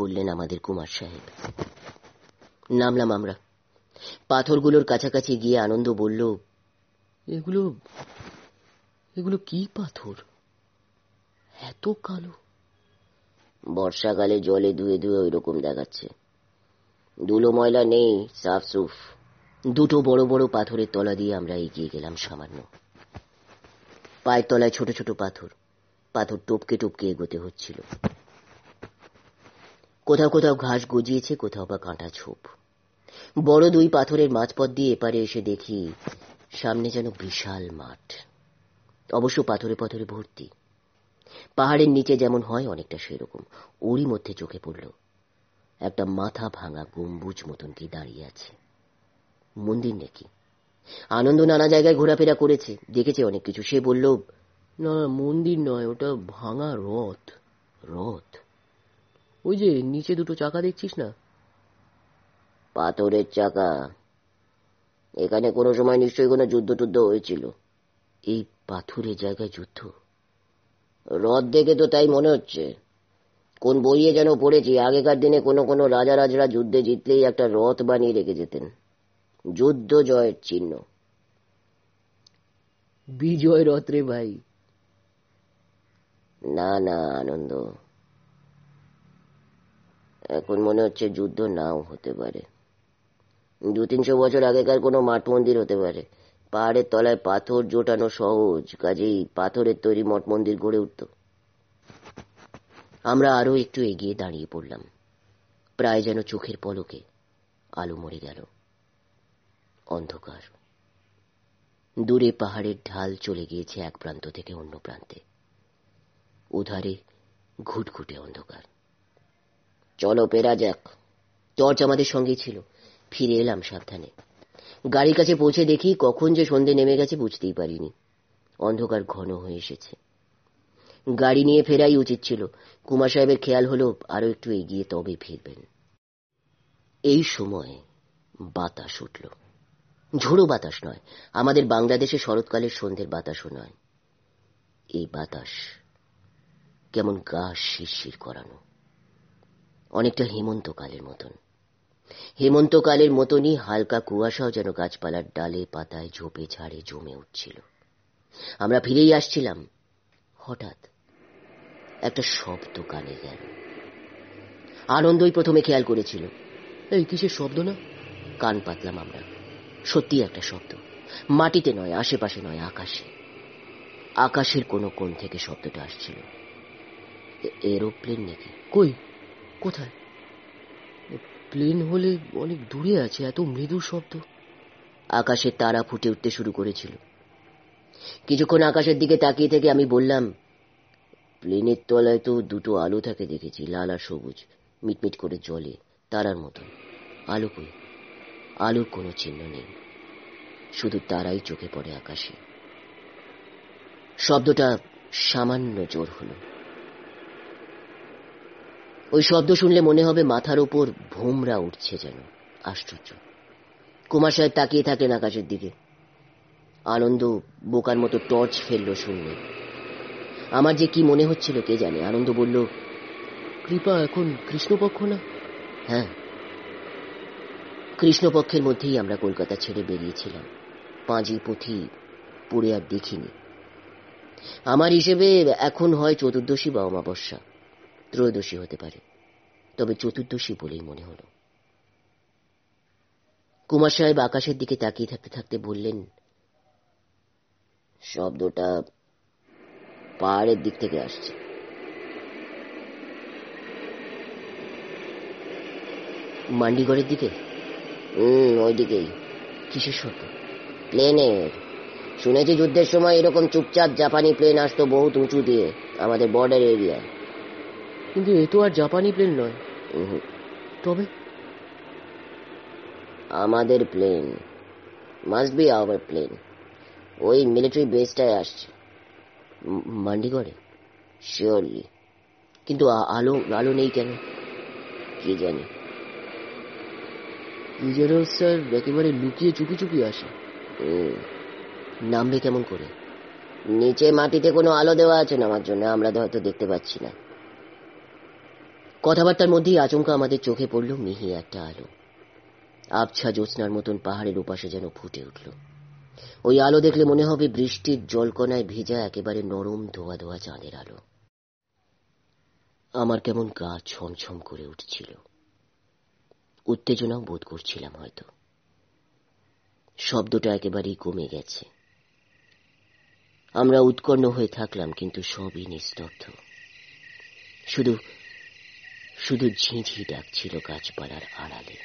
B: বললেন আমাদের কুমার সাহেব নামলাম আমরা পাথরগুলোর কাছাকাছি গিয়ে আনন্দ বলল
C: এগুলো এগুলো কি পাথর এত
A: কালো
B: বর্ষাকালে জলে ধুয়ে ধুয়ে ওই রকম দেখাচ্ছে দুলো ময়লা নেই সাফসুফ দুটো বড় বড় পাথরের তলা দিয়ে আমরা এগিয়ে গেলাম সামান্য পায়ের তলায় ছোট ছোট পাথর পাথর টপকে টপকে এগোতে হচ্ছিল কোথাও কোথাও ঘাস গজিয়েছে কোথাও বা কাঁটা ছোপ বড় দুই পাথরের মাঝপথ দিয়ে এপারে এসে দেখি সামনে যেন বিশাল মাঠ অবশ্য পাথরে পাথরে ভর্তি পাহাড়ের নিচে যেমন হয় অনেকটা সেরকম ওরই মধ্যে চোখে পড়ল একটা মাথা ভাঙা গম্বুজ মতন কি দাঁড়িয়ে আছে মন্দির নাকি আনন্দ নানা জায়গায় ঘোরাফেরা করেছে দেখেছে অনেক কিছু সে বলল
C: না মন্দির নয় ওটা ভাঙা রথ রথ ওই যে নিচে দুটো চাকা দেখছিস না
B: পাথরের চাকা এখানে কোনো সময় নিশ্চয়ই কোনো যুদ্ধ টুদ্ধ হয়েছিল এই পাথুরে জায়গায় যুদ্ধ রদ দেখে তো তাই মনে হচ্ছে কোন বইয়ে যেন পড়েছি আগেকার দিনে কোনো কোনো রাজা রাজরা যুদ্ধে জিতলেই একটা রথ বানিয়ে রেখে যেতেন যুদ্ধ জয়ের চিহ্ন
C: বিজয় রথ রে ভাই না না আনন্দ
B: এখন মনে হচ্ছে যুদ্ধ নাও হতে পারে দু তিনশো বছর আগেকার কোনো মাঠ মন্দির হতে পারে পাহাড়ের তলায় পাথর জোটানো সহজ কাজেই পাথরের তৈরি মঠ মন্দির গড়ে উঠত আমরা আরো একটু এগিয়ে দাঁড়িয়ে পড়লাম প্রায় যেন চোখের পলকে আলো মরে গেল অন্ধকার দূরে পাহাড়ের ঢাল চলে গিয়েছে এক প্রান্ত থেকে অন্য প্রান্তে উধারে ঘুটঘুটে অন্ধকার চলো পেরা যাক টর্চ আমাদের সঙ্গেই ছিল ফিরে এলাম সাবধানে গাড়ির কাছে পৌঁছে দেখি কখন যে সন্ধে নেমে গেছে বুঝতেই পারিনি অন্ধকার ঘন হয়ে এসেছে গাড়ি নিয়ে ফেরাই উচিত ছিল কুমার সাহেবের খেয়াল হল আরো একটু এগিয়ে তবে ফিরবেন এই সময় বাতাস উঠল ঝোড়ো বাতাস নয় আমাদের বাংলাদেশে শরৎকালের সন্ধ্যের বাতাসও নয় এই বাতাস কেমন গা শিরশির করানো অনেকটা হেমন্তকালের মতন হেমন্তকালের মতনই হালকা কুয়াশাও যেন গাছপালার ডালে পাতায় ঝোপে ঝাড়ে জমে উঠছিল আমরা ফিরেই আসছিলাম হঠাৎ একটা শব্দ কানে গেল আনন্দই প্রথমে খেয়াল করেছিল এই কিসের শব্দ না কান পাতলাম আমরা সত্যি একটা শব্দ মাটিতে নয় আশেপাশে নয় আকাশে আকাশের কোন কোন থেকে শব্দটা আসছিল এরোপ্লেন নাকি
C: কই কোথায় প্লেন হলে অনেক দূরে আছে এত মৃদু শব্দ
B: আকাশে তারা ফুটে উঠতে শুরু করেছিল কিছুক্ষণ আকাশের দিকে তাকিয়ে থেকে আমি বললাম প্লেনের তলায় তো দুটো আলো থাকে দেখেছি লাল আর সবুজ মিটমিট করে জলে তারার মতন আলো কই আলোর কোনো চিহ্ন নেই শুধু তারাই চোখে পড়ে আকাশে শব্দটা সামান্য জোর হলো ওই শব্দ শুনলে মনে হবে মাথার ওপর ভোমরা উঠছে যেন আশ্চর্য কুমার সাহেব তাকিয়ে থাকলেন আকাশের দিকে আনন্দ বোকার মতো টর্চ ফেললো শুনলে আমার যে কি মনে হচ্ছিল কে জানে আনন্দ বলল কৃপা এখন কৃষ্ণপক্ষ না হ্যাঁ কৃষ্ণপক্ষের মধ্যেই আমরা কলকাতা ছেড়ে বেরিয়েছিলাম পাঁজি পুঁথি পড়ে আর দেখিনি আমার হিসেবে এখন হয় চতুর্দশী বা অমাবস্যা ত্রয়োদশী হতে পারে তবে চতুর্দশী বলেই মনে হল কুমার সাহেব আকাশের দিকে তাকিয়ে থাকতে থাকতে বললেন শব্দটা পাহাড়ের দিক থেকে আসছে মান্ডিগড়ের দিকে হুম ওইদিকেই কিসের শব্দ প্লেনের শুনেছি যুদ্ধের সময় এরকম চুপচাপ জাপানি প্লেন আসতো বহুত উঁচু দিয়ে আমাদের বর্ডার এরিয়ায়
C: কিন্তু এ তো আর জাপানি প্লেন নয় তবে
B: আমাদের plane must be our plane ওই মিলিটারি বেসটায় আসছে মান্ডিগড়ে শিওরলি কিন্তু আলো আলো নেই কেন কে জানি ইজারুল স্যার একেবারে লুকিয়ে
C: চুপি চুপি আসে
B: নামবে কেমন করে নিচে মাটিতে কোনো আলো দেওয়া আছে না আমার জন্য আমরা হয়তো দেখতে পাচ্ছি না কথাবার্তার মধ্যেই আচমকা আমাদের চোখে পড়ল মিহি একটা আলো আবছা জ্যোৎস্নার মতন পাহাড়ের উপাশে যেন ফুটে উঠল ওই আলো দেখলে মনে হবে বৃষ্টির জলকণায় ভেজা একেবারে নরম ধোয়া ধোয়া চাঁদের আলো আমার কেমন গা ছমছম করে উঠছিল উত্তেজনাও বোধ করছিলাম হয়তো শব্দটা একেবারেই কমে গেছে আমরা উৎকর্ণ হয়ে থাকলাম কিন্তু সবই নিস্তব্ধ শুধু শুধু ঝিঁঝি ডাকছিল গাছপালার আড়ালে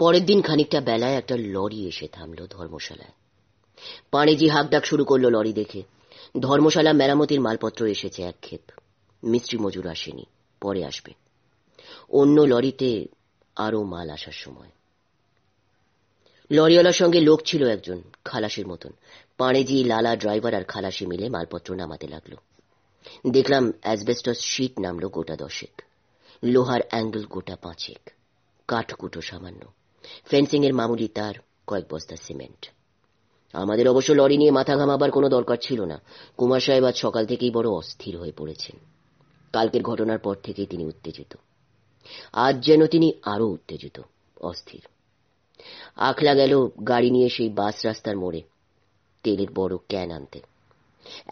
B: পরের দিন খানিকটা বেলায় একটা লরি এসে থামল ধর্মশালায় পাঁড়েজি হাকডাক শুরু করল লরি দেখে ধর্মশালা মেরামতির মালপত্র এসেছে এক ক্ষেপ মিস্ত্রি মজুর আসেনি পরে আসবে অন্য লরিতে আরও মাল আসার সময় লরিওয়ালার সঙ্গে লোক ছিল একজন খালাসির মতন পাঁড়েজি লালা ড্রাইভার আর খালাসি মিলে মালপত্র নামাতে লাগল দেখলাম অ্যাসবেস্টস শীত নামল গোটা দশেক লোহার অ্যাঙ্গেল গোটা পাঁচেক কাঠকুটো সামান্য ফেন্সিং এর মামুলি তার কয়েক বস্তা সিমেন্ট আমাদের অবশ্য লরি নিয়ে মাথা ঘামাবার কোনো দরকার ছিল না কুমার সাহেব আজ সকাল থেকেই বড় অস্থির হয়ে পড়েছেন কালকের ঘটনার পর থেকেই তিনি উত্তেজিত আজ যেন তিনি আরও উত্তেজিত অস্থির আখলা গেল গাড়ি নিয়ে সেই বাস রাস্তার মোড়ে তেলের বড় ক্যান আনতে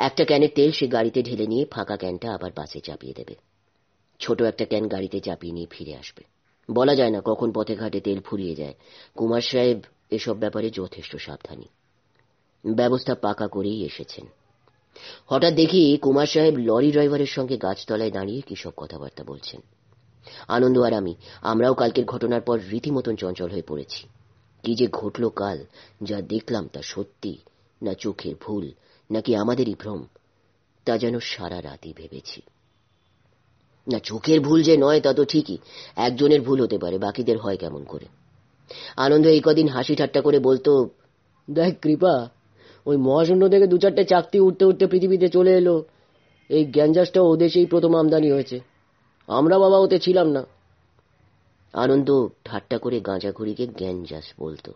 B: একটা ক্যানের তেল সে গাড়িতে ঢেলে নিয়ে ফাঁকা ক্যানটা আবার বাসে চাপিয়ে দেবে ছোট একটা ক্যান গাড়িতে চাপিয়ে নিয়ে ফিরে আসবে বলা যায় না কখন পথে ঘাটে তেল ফুরিয়ে যায় কুমার সাহেব এসব ব্যাপারে যথেষ্ট সাবধানী ব্যবস্থা পাকা করেই এসেছেন হঠাৎ দেখি কুমার সাহেব লরি ড্রাইভারের সঙ্গে গাছতলায় দাঁড়িয়ে কিসব কথাবার্তা বলছেন আনন্দ আর আমি আমরাও কালকের ঘটনার পর রীতিমতন চঞ্চল হয়ে পড়েছি কি যে ঘটল কাল যা দেখলাম তা সত্যি না চোখের ভুল নাকি আমাদেরই ভ্রম তা যেন সারা রাতই ভেবেছি না চোখের ভুল যে নয় তা তো ঠিকই একজনের ভুল হতে পারে বাকিদের হয় কেমন করে আনন্দ
C: এই কদিন হাসি ঠাট্টা করে বলতো দেখ কৃপা ওই মহাশূন্য থেকে দু চারটে চাকতি উঠতে উঠতে পৃথিবীতে চলে এলো এই গ্যাঞ্জাসটা ও দেশেই প্রথম আমদানি হয়েছে আমরা বাবা ওতে ছিলাম না
B: আনন্দ ঠাট্টা করে গাঁজাখুড়িকে গ্যাঞ্জাস বলতো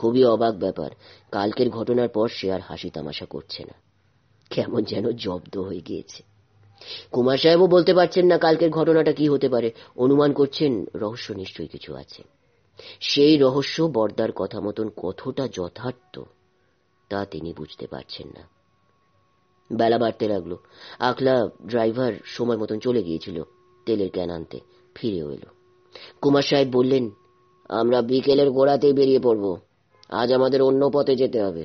B: খুবই অবাক ব্যাপার কালকের ঘটনার পর সে আর হাসি তামাশা করছে না কেমন যেন জব্দ হয়ে গিয়েছে কুমার সাহেবও বলতে পারছেন না কালকের ঘটনাটা কি হতে পারে অনুমান করছেন রহস্য নিশ্চয়ই কিছু আছে সেই রহস্য বর্দার কথা মতন কতটা যথার্থ তা তিনি বুঝতে পারছেন না বেলা বাড়তে লাগলো আখলা ড্রাইভার সময় মতন চলে গিয়েছিল তেলের ক্যান আনতে ফিরেও এলো কুমার সাহেব বললেন আমরা বিকেলের গোড়াতেই বেরিয়ে পড়ব আজ আমাদের অন্য পথে যেতে হবে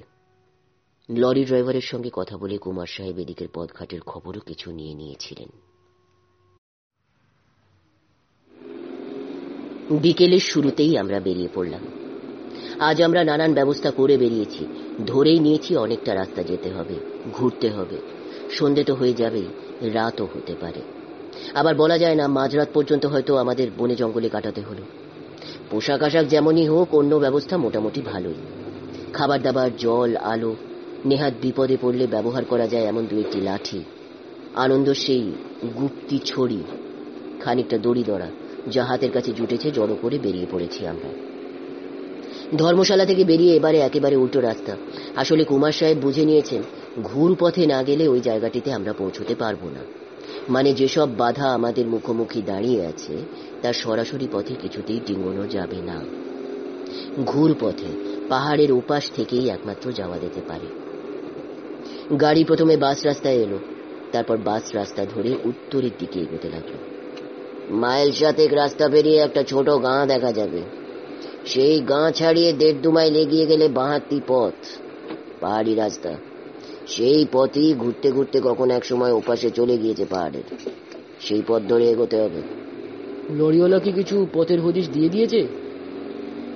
B: লরি ড্রাইভারের সঙ্গে কথা বলে কুমার সাহেব এদিকের পথঘাটের খবরও কিছু নিয়ে নিয়েছিলেন বিকেলের শুরুতেই আমরা বেরিয়ে পড়লাম আজ আমরা নানান ব্যবস্থা করে বেরিয়েছি ধরেই নিয়েছি অনেকটা রাস্তা যেতে হবে ঘুরতে হবে সন্ধে তো হয়ে যাবেই রাতও হতে পারে আবার বলা যায় না মাঝরাত পর্যন্ত হয়তো আমাদের বনে জঙ্গলে কাটাতে হলো পোশাক আশাক যেমনই হোক অন্য ব্যবস্থা মোটামুটি ভালোই খাবার দাবার জল আলো নেহাত বিপদে পড়লে ব্যবহার করা যায় এমন দু একটি লাঠি আনন্দ সেই গুপ্তি ছড়ি খানিকটা দড়ি দড়া যা হাতের কাছে জুটেছে জড়ো করে বেরিয়ে পড়েছি আমরা ধর্মশালা থেকে বেরিয়ে এবারে একেবারে উল্টো রাস্তা আসলে কুমার সাহেব বুঝে নিয়েছেন ঘুর পথে না গেলে ওই জায়গাটিতে আমরা পৌঁছতে পারবো না মানে যেসব বাধা আমাদের মুখোমুখি দাঁড়িয়ে আছে তার সরাসরি পথে কিছুতেই ডিঙোনো যাবে না ঘুর পথে পাহাড়ের উপাস থেকেই একমাত্র যাওয়া যেতে পারে গাড়ি প্রথমে বাস রাস্তায় এলো তারপর বাস রাস্তা ধরে উত্তরের দিকে এগোতে লাগলো মাইল সাতেক রাস্তা পেরিয়ে একটা ছোট গাঁ দেখা যাবে সেই গাঁ ছাড়িয়ে দেড় দু মাইল এগিয়ে গেলে বাঁহাতি পথ পাহাড়ি রাস্তা সেই পথই ঘুরতে ঘুরতে কখন এক সময় ওপাশে চলে গিয়েছে পাহাড়ের সেই পথ ধরে এগোতে হবে
C: লরিওয়ালা কি কিছু পথের হদিস দিয়ে দিয়েছে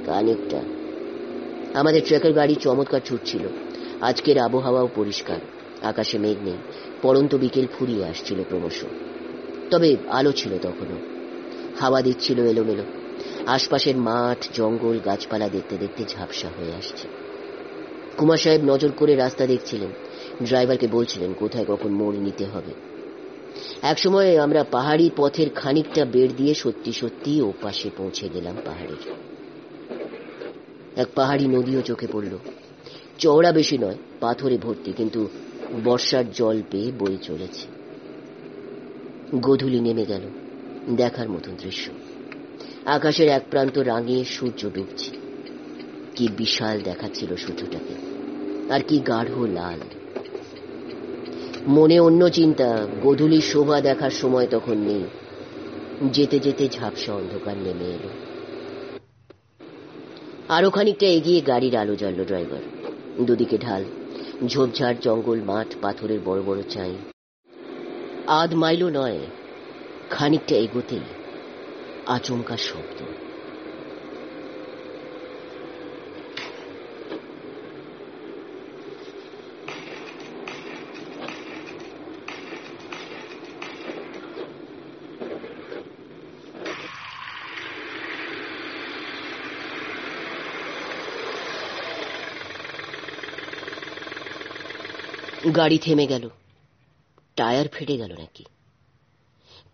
B: খানিকটা আমাদের ট্রেকের গাড়ি চমৎকার ছুটছিল আজকের আবহাওয়াও পরিষ্কার আকাশে মেঘ নেই পরন্ত বিকেল ফুরিয়ে আসছিল ক্রমশ তবে আলো ছিল তখনও হাওয়া দিচ্ছিল এলোমেলো আশপাশের মাঠ জঙ্গল গাছপালা দেখতে দেখতে ঝাপসা হয়ে আসছে কুমার সাহেব নজর করে রাস্তা দেখছিলেন ড্রাইভারকে বলছিলেন কোথায় কখন মোড় নিতে হবে এক সময় আমরা পাহাড়ি পথের খানিকটা বের দিয়ে সত্যি সত্যি ও পাশে পৌঁছে গেলাম পাহাড়ের এক পাহাড়ি নদীও চোখে পড়ল চওড়া বেশি নয় পাথরে ভর্তি কিন্তু বর্ষার জল পেয়ে বয়ে চলেছে গধুলি নেমে গেল দেখার মতন দৃশ্য আকাশের এক প্রান্ত রাঙিয়ে সূর্য ডুবছে কি বিশাল দেখাচ্ছিল সূর্যটাকে আর কি গাঢ় লাল মনে অন্য চিন্তা গধুলি শোভা দেখার সময় তখন নেই যেতে যেতে ঝাপসা অন্ধকার নেমে এলো আরো খানিকটা এগিয়ে গাড়ির আলো জ্বলল ড্রাইভার দুদিকে ঢাল ঝোপঝাড় জঙ্গল মাঠ পাথরের বড় বড় চাই আধ মাইলও নয় খানিকটা এগোতেই আচমকা শব্দ গাড়ি থেমে গেল টায়ার ফেটে গেল নাকি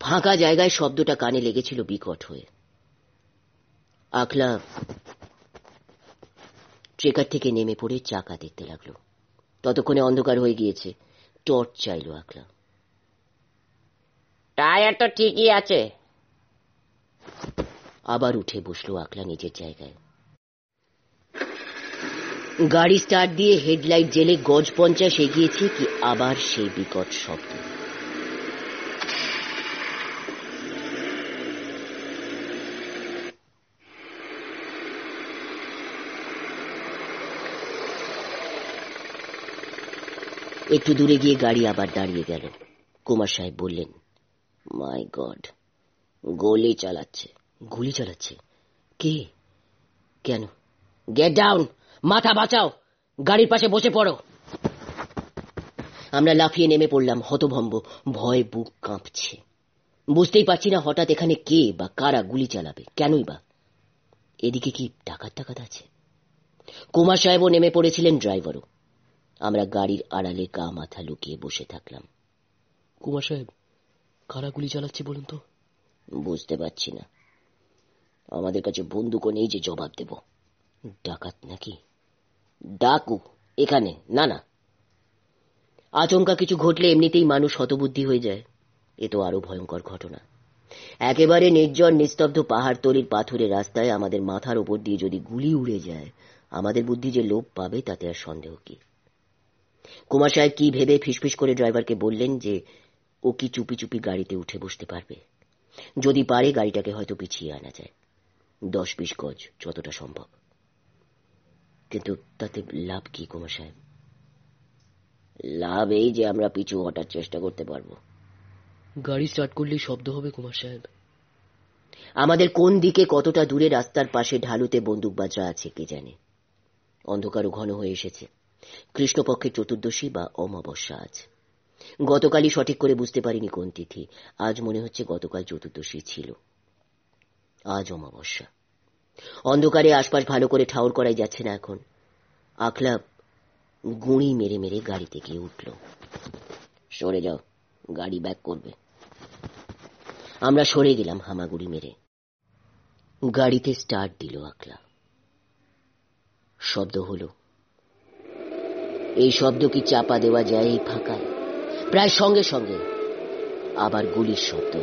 B: ফাঁকা জায়গায় শব্দটা কানে লেগেছিল বিকট হয়ে আকলা ট্রেকার থেকে নেমে পড়ে চাকা দেখতে লাগলো ততক্ষণে অন্ধকার হয়ে গিয়েছে টর্চ চাইল আকলা
C: টায়ার তো ঠিকই আছে
B: আবার উঠে বসলো আকলা নিজের জায়গায় গাড়ি স্টার্ট দিয়ে হেডলাইট জেলে গজ পঞ্চাশ এগিয়েছে কি আবার সেই বিকট শব্দ একটু দূরে গিয়ে গাড়ি আবার দাঁড়িয়ে গেল কুমার সাহেব বললেন মাই গড গুলি চালাচ্ছে গুলি চালাচ্ছে কে কেন গেট ডাউন মাথা
C: বাঁচাও গাড়ির পাশে বসে পড়ো
B: আমরা লাফিয়ে নেমে পড়লাম হতভম্ব ভয় বুক কাঁপছে বুঝতেই পারছি না হঠাৎ এখানে কে বা কারা গুলি চালাবে কেনই বা এদিকে কি টাকার টাকাত আছে কুমার সাহেবও নেমে পড়েছিলেন ড্রাইভারও আমরা গাড়ির আড়ালে গা মাথা লুকিয়ে বসে থাকলাম
C: কুমার সাহেব কারা গুলি চালাচ্ছে বলুন তো
B: বুঝতে পারছি না আমাদের কাছে বন্দুকও নেই যে জবাব দেব ডাকাত নাকি ডাকু এখানে না না আচমকা কিছু ঘটলে এমনিতেই মানুষ হতবুদ্ধি হয়ে যায় এ তো আরো ভয়ঙ্কর ঘটনা একেবারে নির্জন নিস্তব্ধ পাহাড় তলির পাথুরের রাস্তায় আমাদের মাথার ওপর দিয়ে যদি গুলি উড়ে যায় আমাদের বুদ্ধি যে লোপ পাবে তাতে আর সন্দেহ কি কুমার সাহেব কি ভেবে ফিসফিস করে ড্রাইভারকে বললেন যে ও কি চুপি চুপি গাড়িতে উঠে বসতে পারবে যদি পারে গাড়িটাকে হয়তো পিছিয়ে আনা যায় দশ বিশ গজ যতটা সম্ভব কিন্তু তাতে লাভ কি কুমার সাহেব লাভ এই যে আমরা পিছু হটার চেষ্টা করতে পারবো
C: গাড়ি স্টার্ট করলেই শব্দ হবে কুমার সাহেব
B: আমাদের কোন দিকে কতটা দূরে রাস্তার পাশে ঢালুতে বন্দুকবাজরা আছে কে জানে অন্ধকারও ঘন হয়ে এসেছে কৃষ্ণপক্ষের চতুর্দশী বা অমাবস্যা আজ গতকালই সঠিক করে বুঝতে পারিনি কোন তিথি আজ মনে হচ্ছে গতকাল চতুর্দশী ছিল আজ অমাবস্যা অন্ধকারে আশপাশ ভালো করে ঠাউর করাই যাচ্ছে না এখন আখলাপ গুঁড়ি মেরে মেরে গাড়িতে গিয়ে উঠল সরে যাও গাড়ি ব্যাক করবে আমরা সরে গেলাম হামাগুড়ি মেরে গাড়িতে স্টার্ট দিল আকলা শব্দ হলো এই শব্দ কি চাপা দেওয়া যায় এই ফাঁকায় প্রায় সঙ্গে সঙ্গে আবার গুলির শব্দ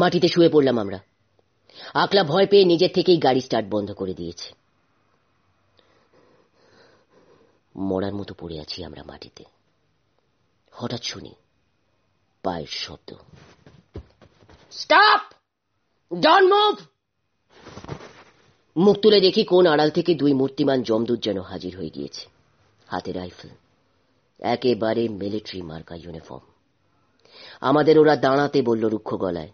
B: মাটিতে শুয়ে পড়লাম আমরা আকলা ভয় পেয়ে নিজের থেকেই গাড়ি স্টার্ট বন্ধ করে দিয়েছে মরার মতো পড়ে আছি আমরা মাটিতে হঠাৎ শুনি পায়ের শব্দ
C: স্টপ ডন মুভ
B: মুখ তুলে দেখি কোন আড়াল থেকে দুই মূর্তিমান জমদূত যেন হাজির হয়ে গিয়েছে হাতে রাইফেল একেবারে মিলিটারি মার্কা ইউনিফর্ম আমাদের ওরা দাঁড়াতে বলল রুক্ষ গলায়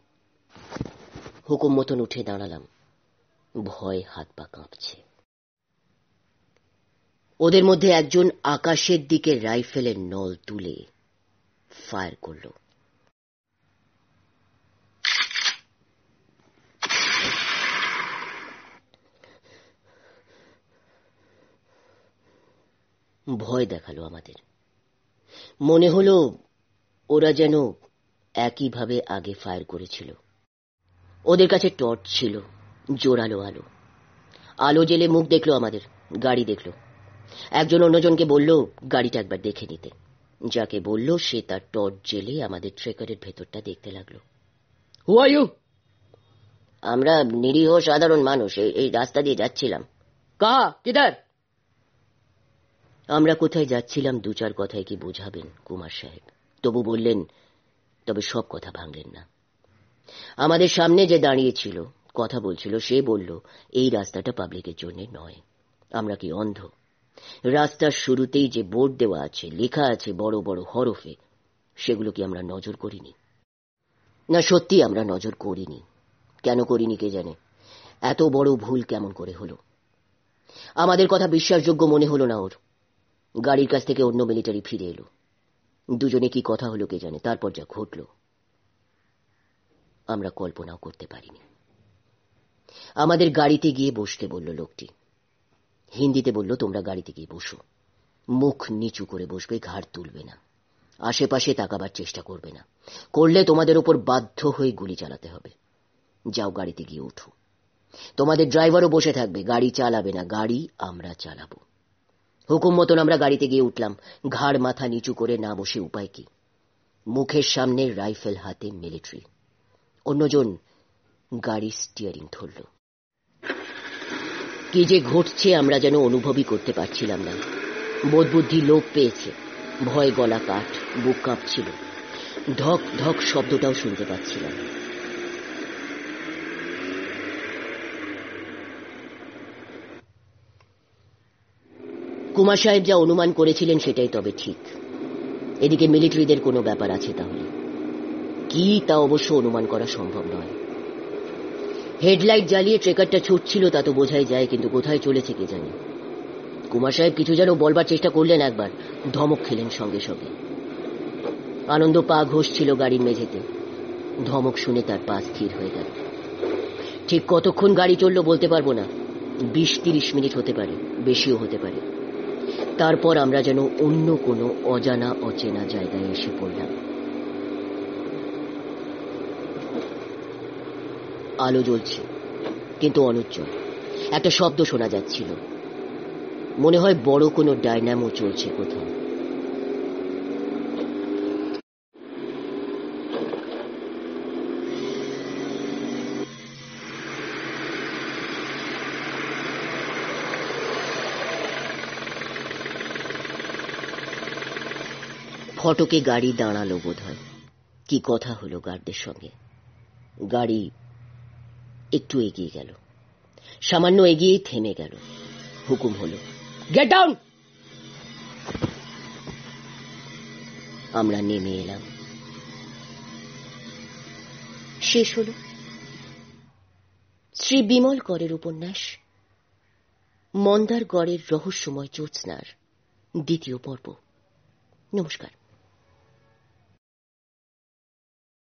B: হুকুম মতন উঠে দাঁড়ালাম ভয় হাত পা কাঁপছে ওদের মধ্যে একজন আকাশের দিকে রাইফেলের নল তুলে ফায়ার করলো ভয় দেখালো আমাদের মনে হল ওরা যেন একইভাবে আগে ফায়ার করেছিল ওদের কাছে টর্চ ছিল জোরালো আলো আলো জেলে মুখ দেখলো আমাদের গাড়ি দেখলো একজন অন্যজনকে বলল গাড়িটা একবার দেখে নিতে যাকে বলল সে তার টর্চ জেলে আমাদের ট্রেকারের ভেতরটা দেখতে লাগলো হু আমরা নিরীহ সাধারণ মানুষ এই রাস্তা দিয়ে যাচ্ছিলাম কাহা কিদার আমরা কোথায় যাচ্ছিলাম দু চার কথায় কি বোঝাবেন কুমার সাহেব তবু বললেন তবে সব কথা ভাঙলেন না আমাদের সামনে যে দাঁড়িয়েছিল কথা বলছিল সে বলল এই রাস্তাটা পাবলিকের জন্য নয় আমরা কি অন্ধ রাস্তার শুরুতেই যে বোর্ড দেওয়া আছে লেখা আছে বড় বড় হরফে সেগুলো কি আমরা নজর করিনি না সত্যি আমরা নজর করিনি কেন করিনি কে জানে এত বড় ভুল কেমন করে হলো আমাদের কথা বিশ্বাসযোগ্য মনে হলো না ওর গাড়ির কাছ থেকে অন্য মিলিটারি ফিরে এলো দুজনে কি কথা হলো কে জানে তারপর যা ঘটল আমরা কল্পনাও করতে পারিনি আমাদের গাড়িতে গিয়ে বসতে বলল লোকটি হিন্দিতে বলল তোমরা গাড়িতে গিয়ে বসো মুখ নিচু করে বসবে ঘাড় তুলবে না আশেপাশে তাকাবার চেষ্টা করবে না করলে তোমাদের ওপর বাধ্য হয়ে গুলি চালাতে হবে যাও গাড়িতে গিয়ে উঠো তোমাদের ড্রাইভারও বসে থাকবে গাড়ি চালাবে না গাড়ি আমরা চালাবো হুকুম মতন আমরা গাড়িতে গিয়ে উঠলাম ঘাড় মাথা নিচু করে না বসে উপায় কি মুখের সামনে রাইফেল হাতে মিলিটারি অন্যজন গাড়ি স্টিয়ারিং ধরল কি যে ঘটছে আমরা যেন অনুভবই করতে পারছিলাম না বোধবুদ্ধি লোপ পেয়েছে ভয় গলা কাঠ বুক কাঁপছিল ধক ধক শব্দটাও শুনতে পাচ্ছিলাম কুমার সাহেব যা অনুমান করেছিলেন সেটাই তবে ঠিক এদিকে মিলিটারিদের কোনো ব্যাপার আছে তাহলে কি তা অবশ্য অনুমান করা সম্ভব নয় হেডলাইট জ্বালিয়ে ট্রেকারটা ছুটছিল তা তো বোঝাই যায় কিন্তু কোথায় চলেছে কে জানি কুমার সাহেব কিছু যেন বলবার চেষ্টা করলেন একবার ধমক খেলেন সঙ্গে সঙ্গে আনন্দ পা ঘষছিল গাড়ির মেঝেতে ধমক শুনে তার পা স্থির হয়ে গেল ঠিক কতক্ষণ গাড়ি চললো বলতে পারবো না বিশ তিরিশ মিনিট হতে পারে বেশিও হতে পারে তারপর আমরা যেন অন্য কোনো অজানা অচেনা জায়গায় এসে পড়লাম আলো জ্বলছে কিন্তু অনুজ্জ্বল একটা শব্দ শোনা যাচ্ছিল মনে হয় বড় কোনো ডায়নামো চলছে কোথাও ফটকে গাড়ি দাঁড়ালো বোধ হয় কি কথা হলো গার্ডদের সঙ্গে গাড়ি একটু এগিয়ে গেল সামান্য এগিয়েই থেমে গেল হুকুম হলো গেট ডাউন আমরা নেমে এলাম
A: শেষ হল শ্রী বিমল করের উপন্যাস মন্দার গড়ের রহস্যময় জ্যোৎস্নার
B: দ্বিতীয় পর্ব নমস্কার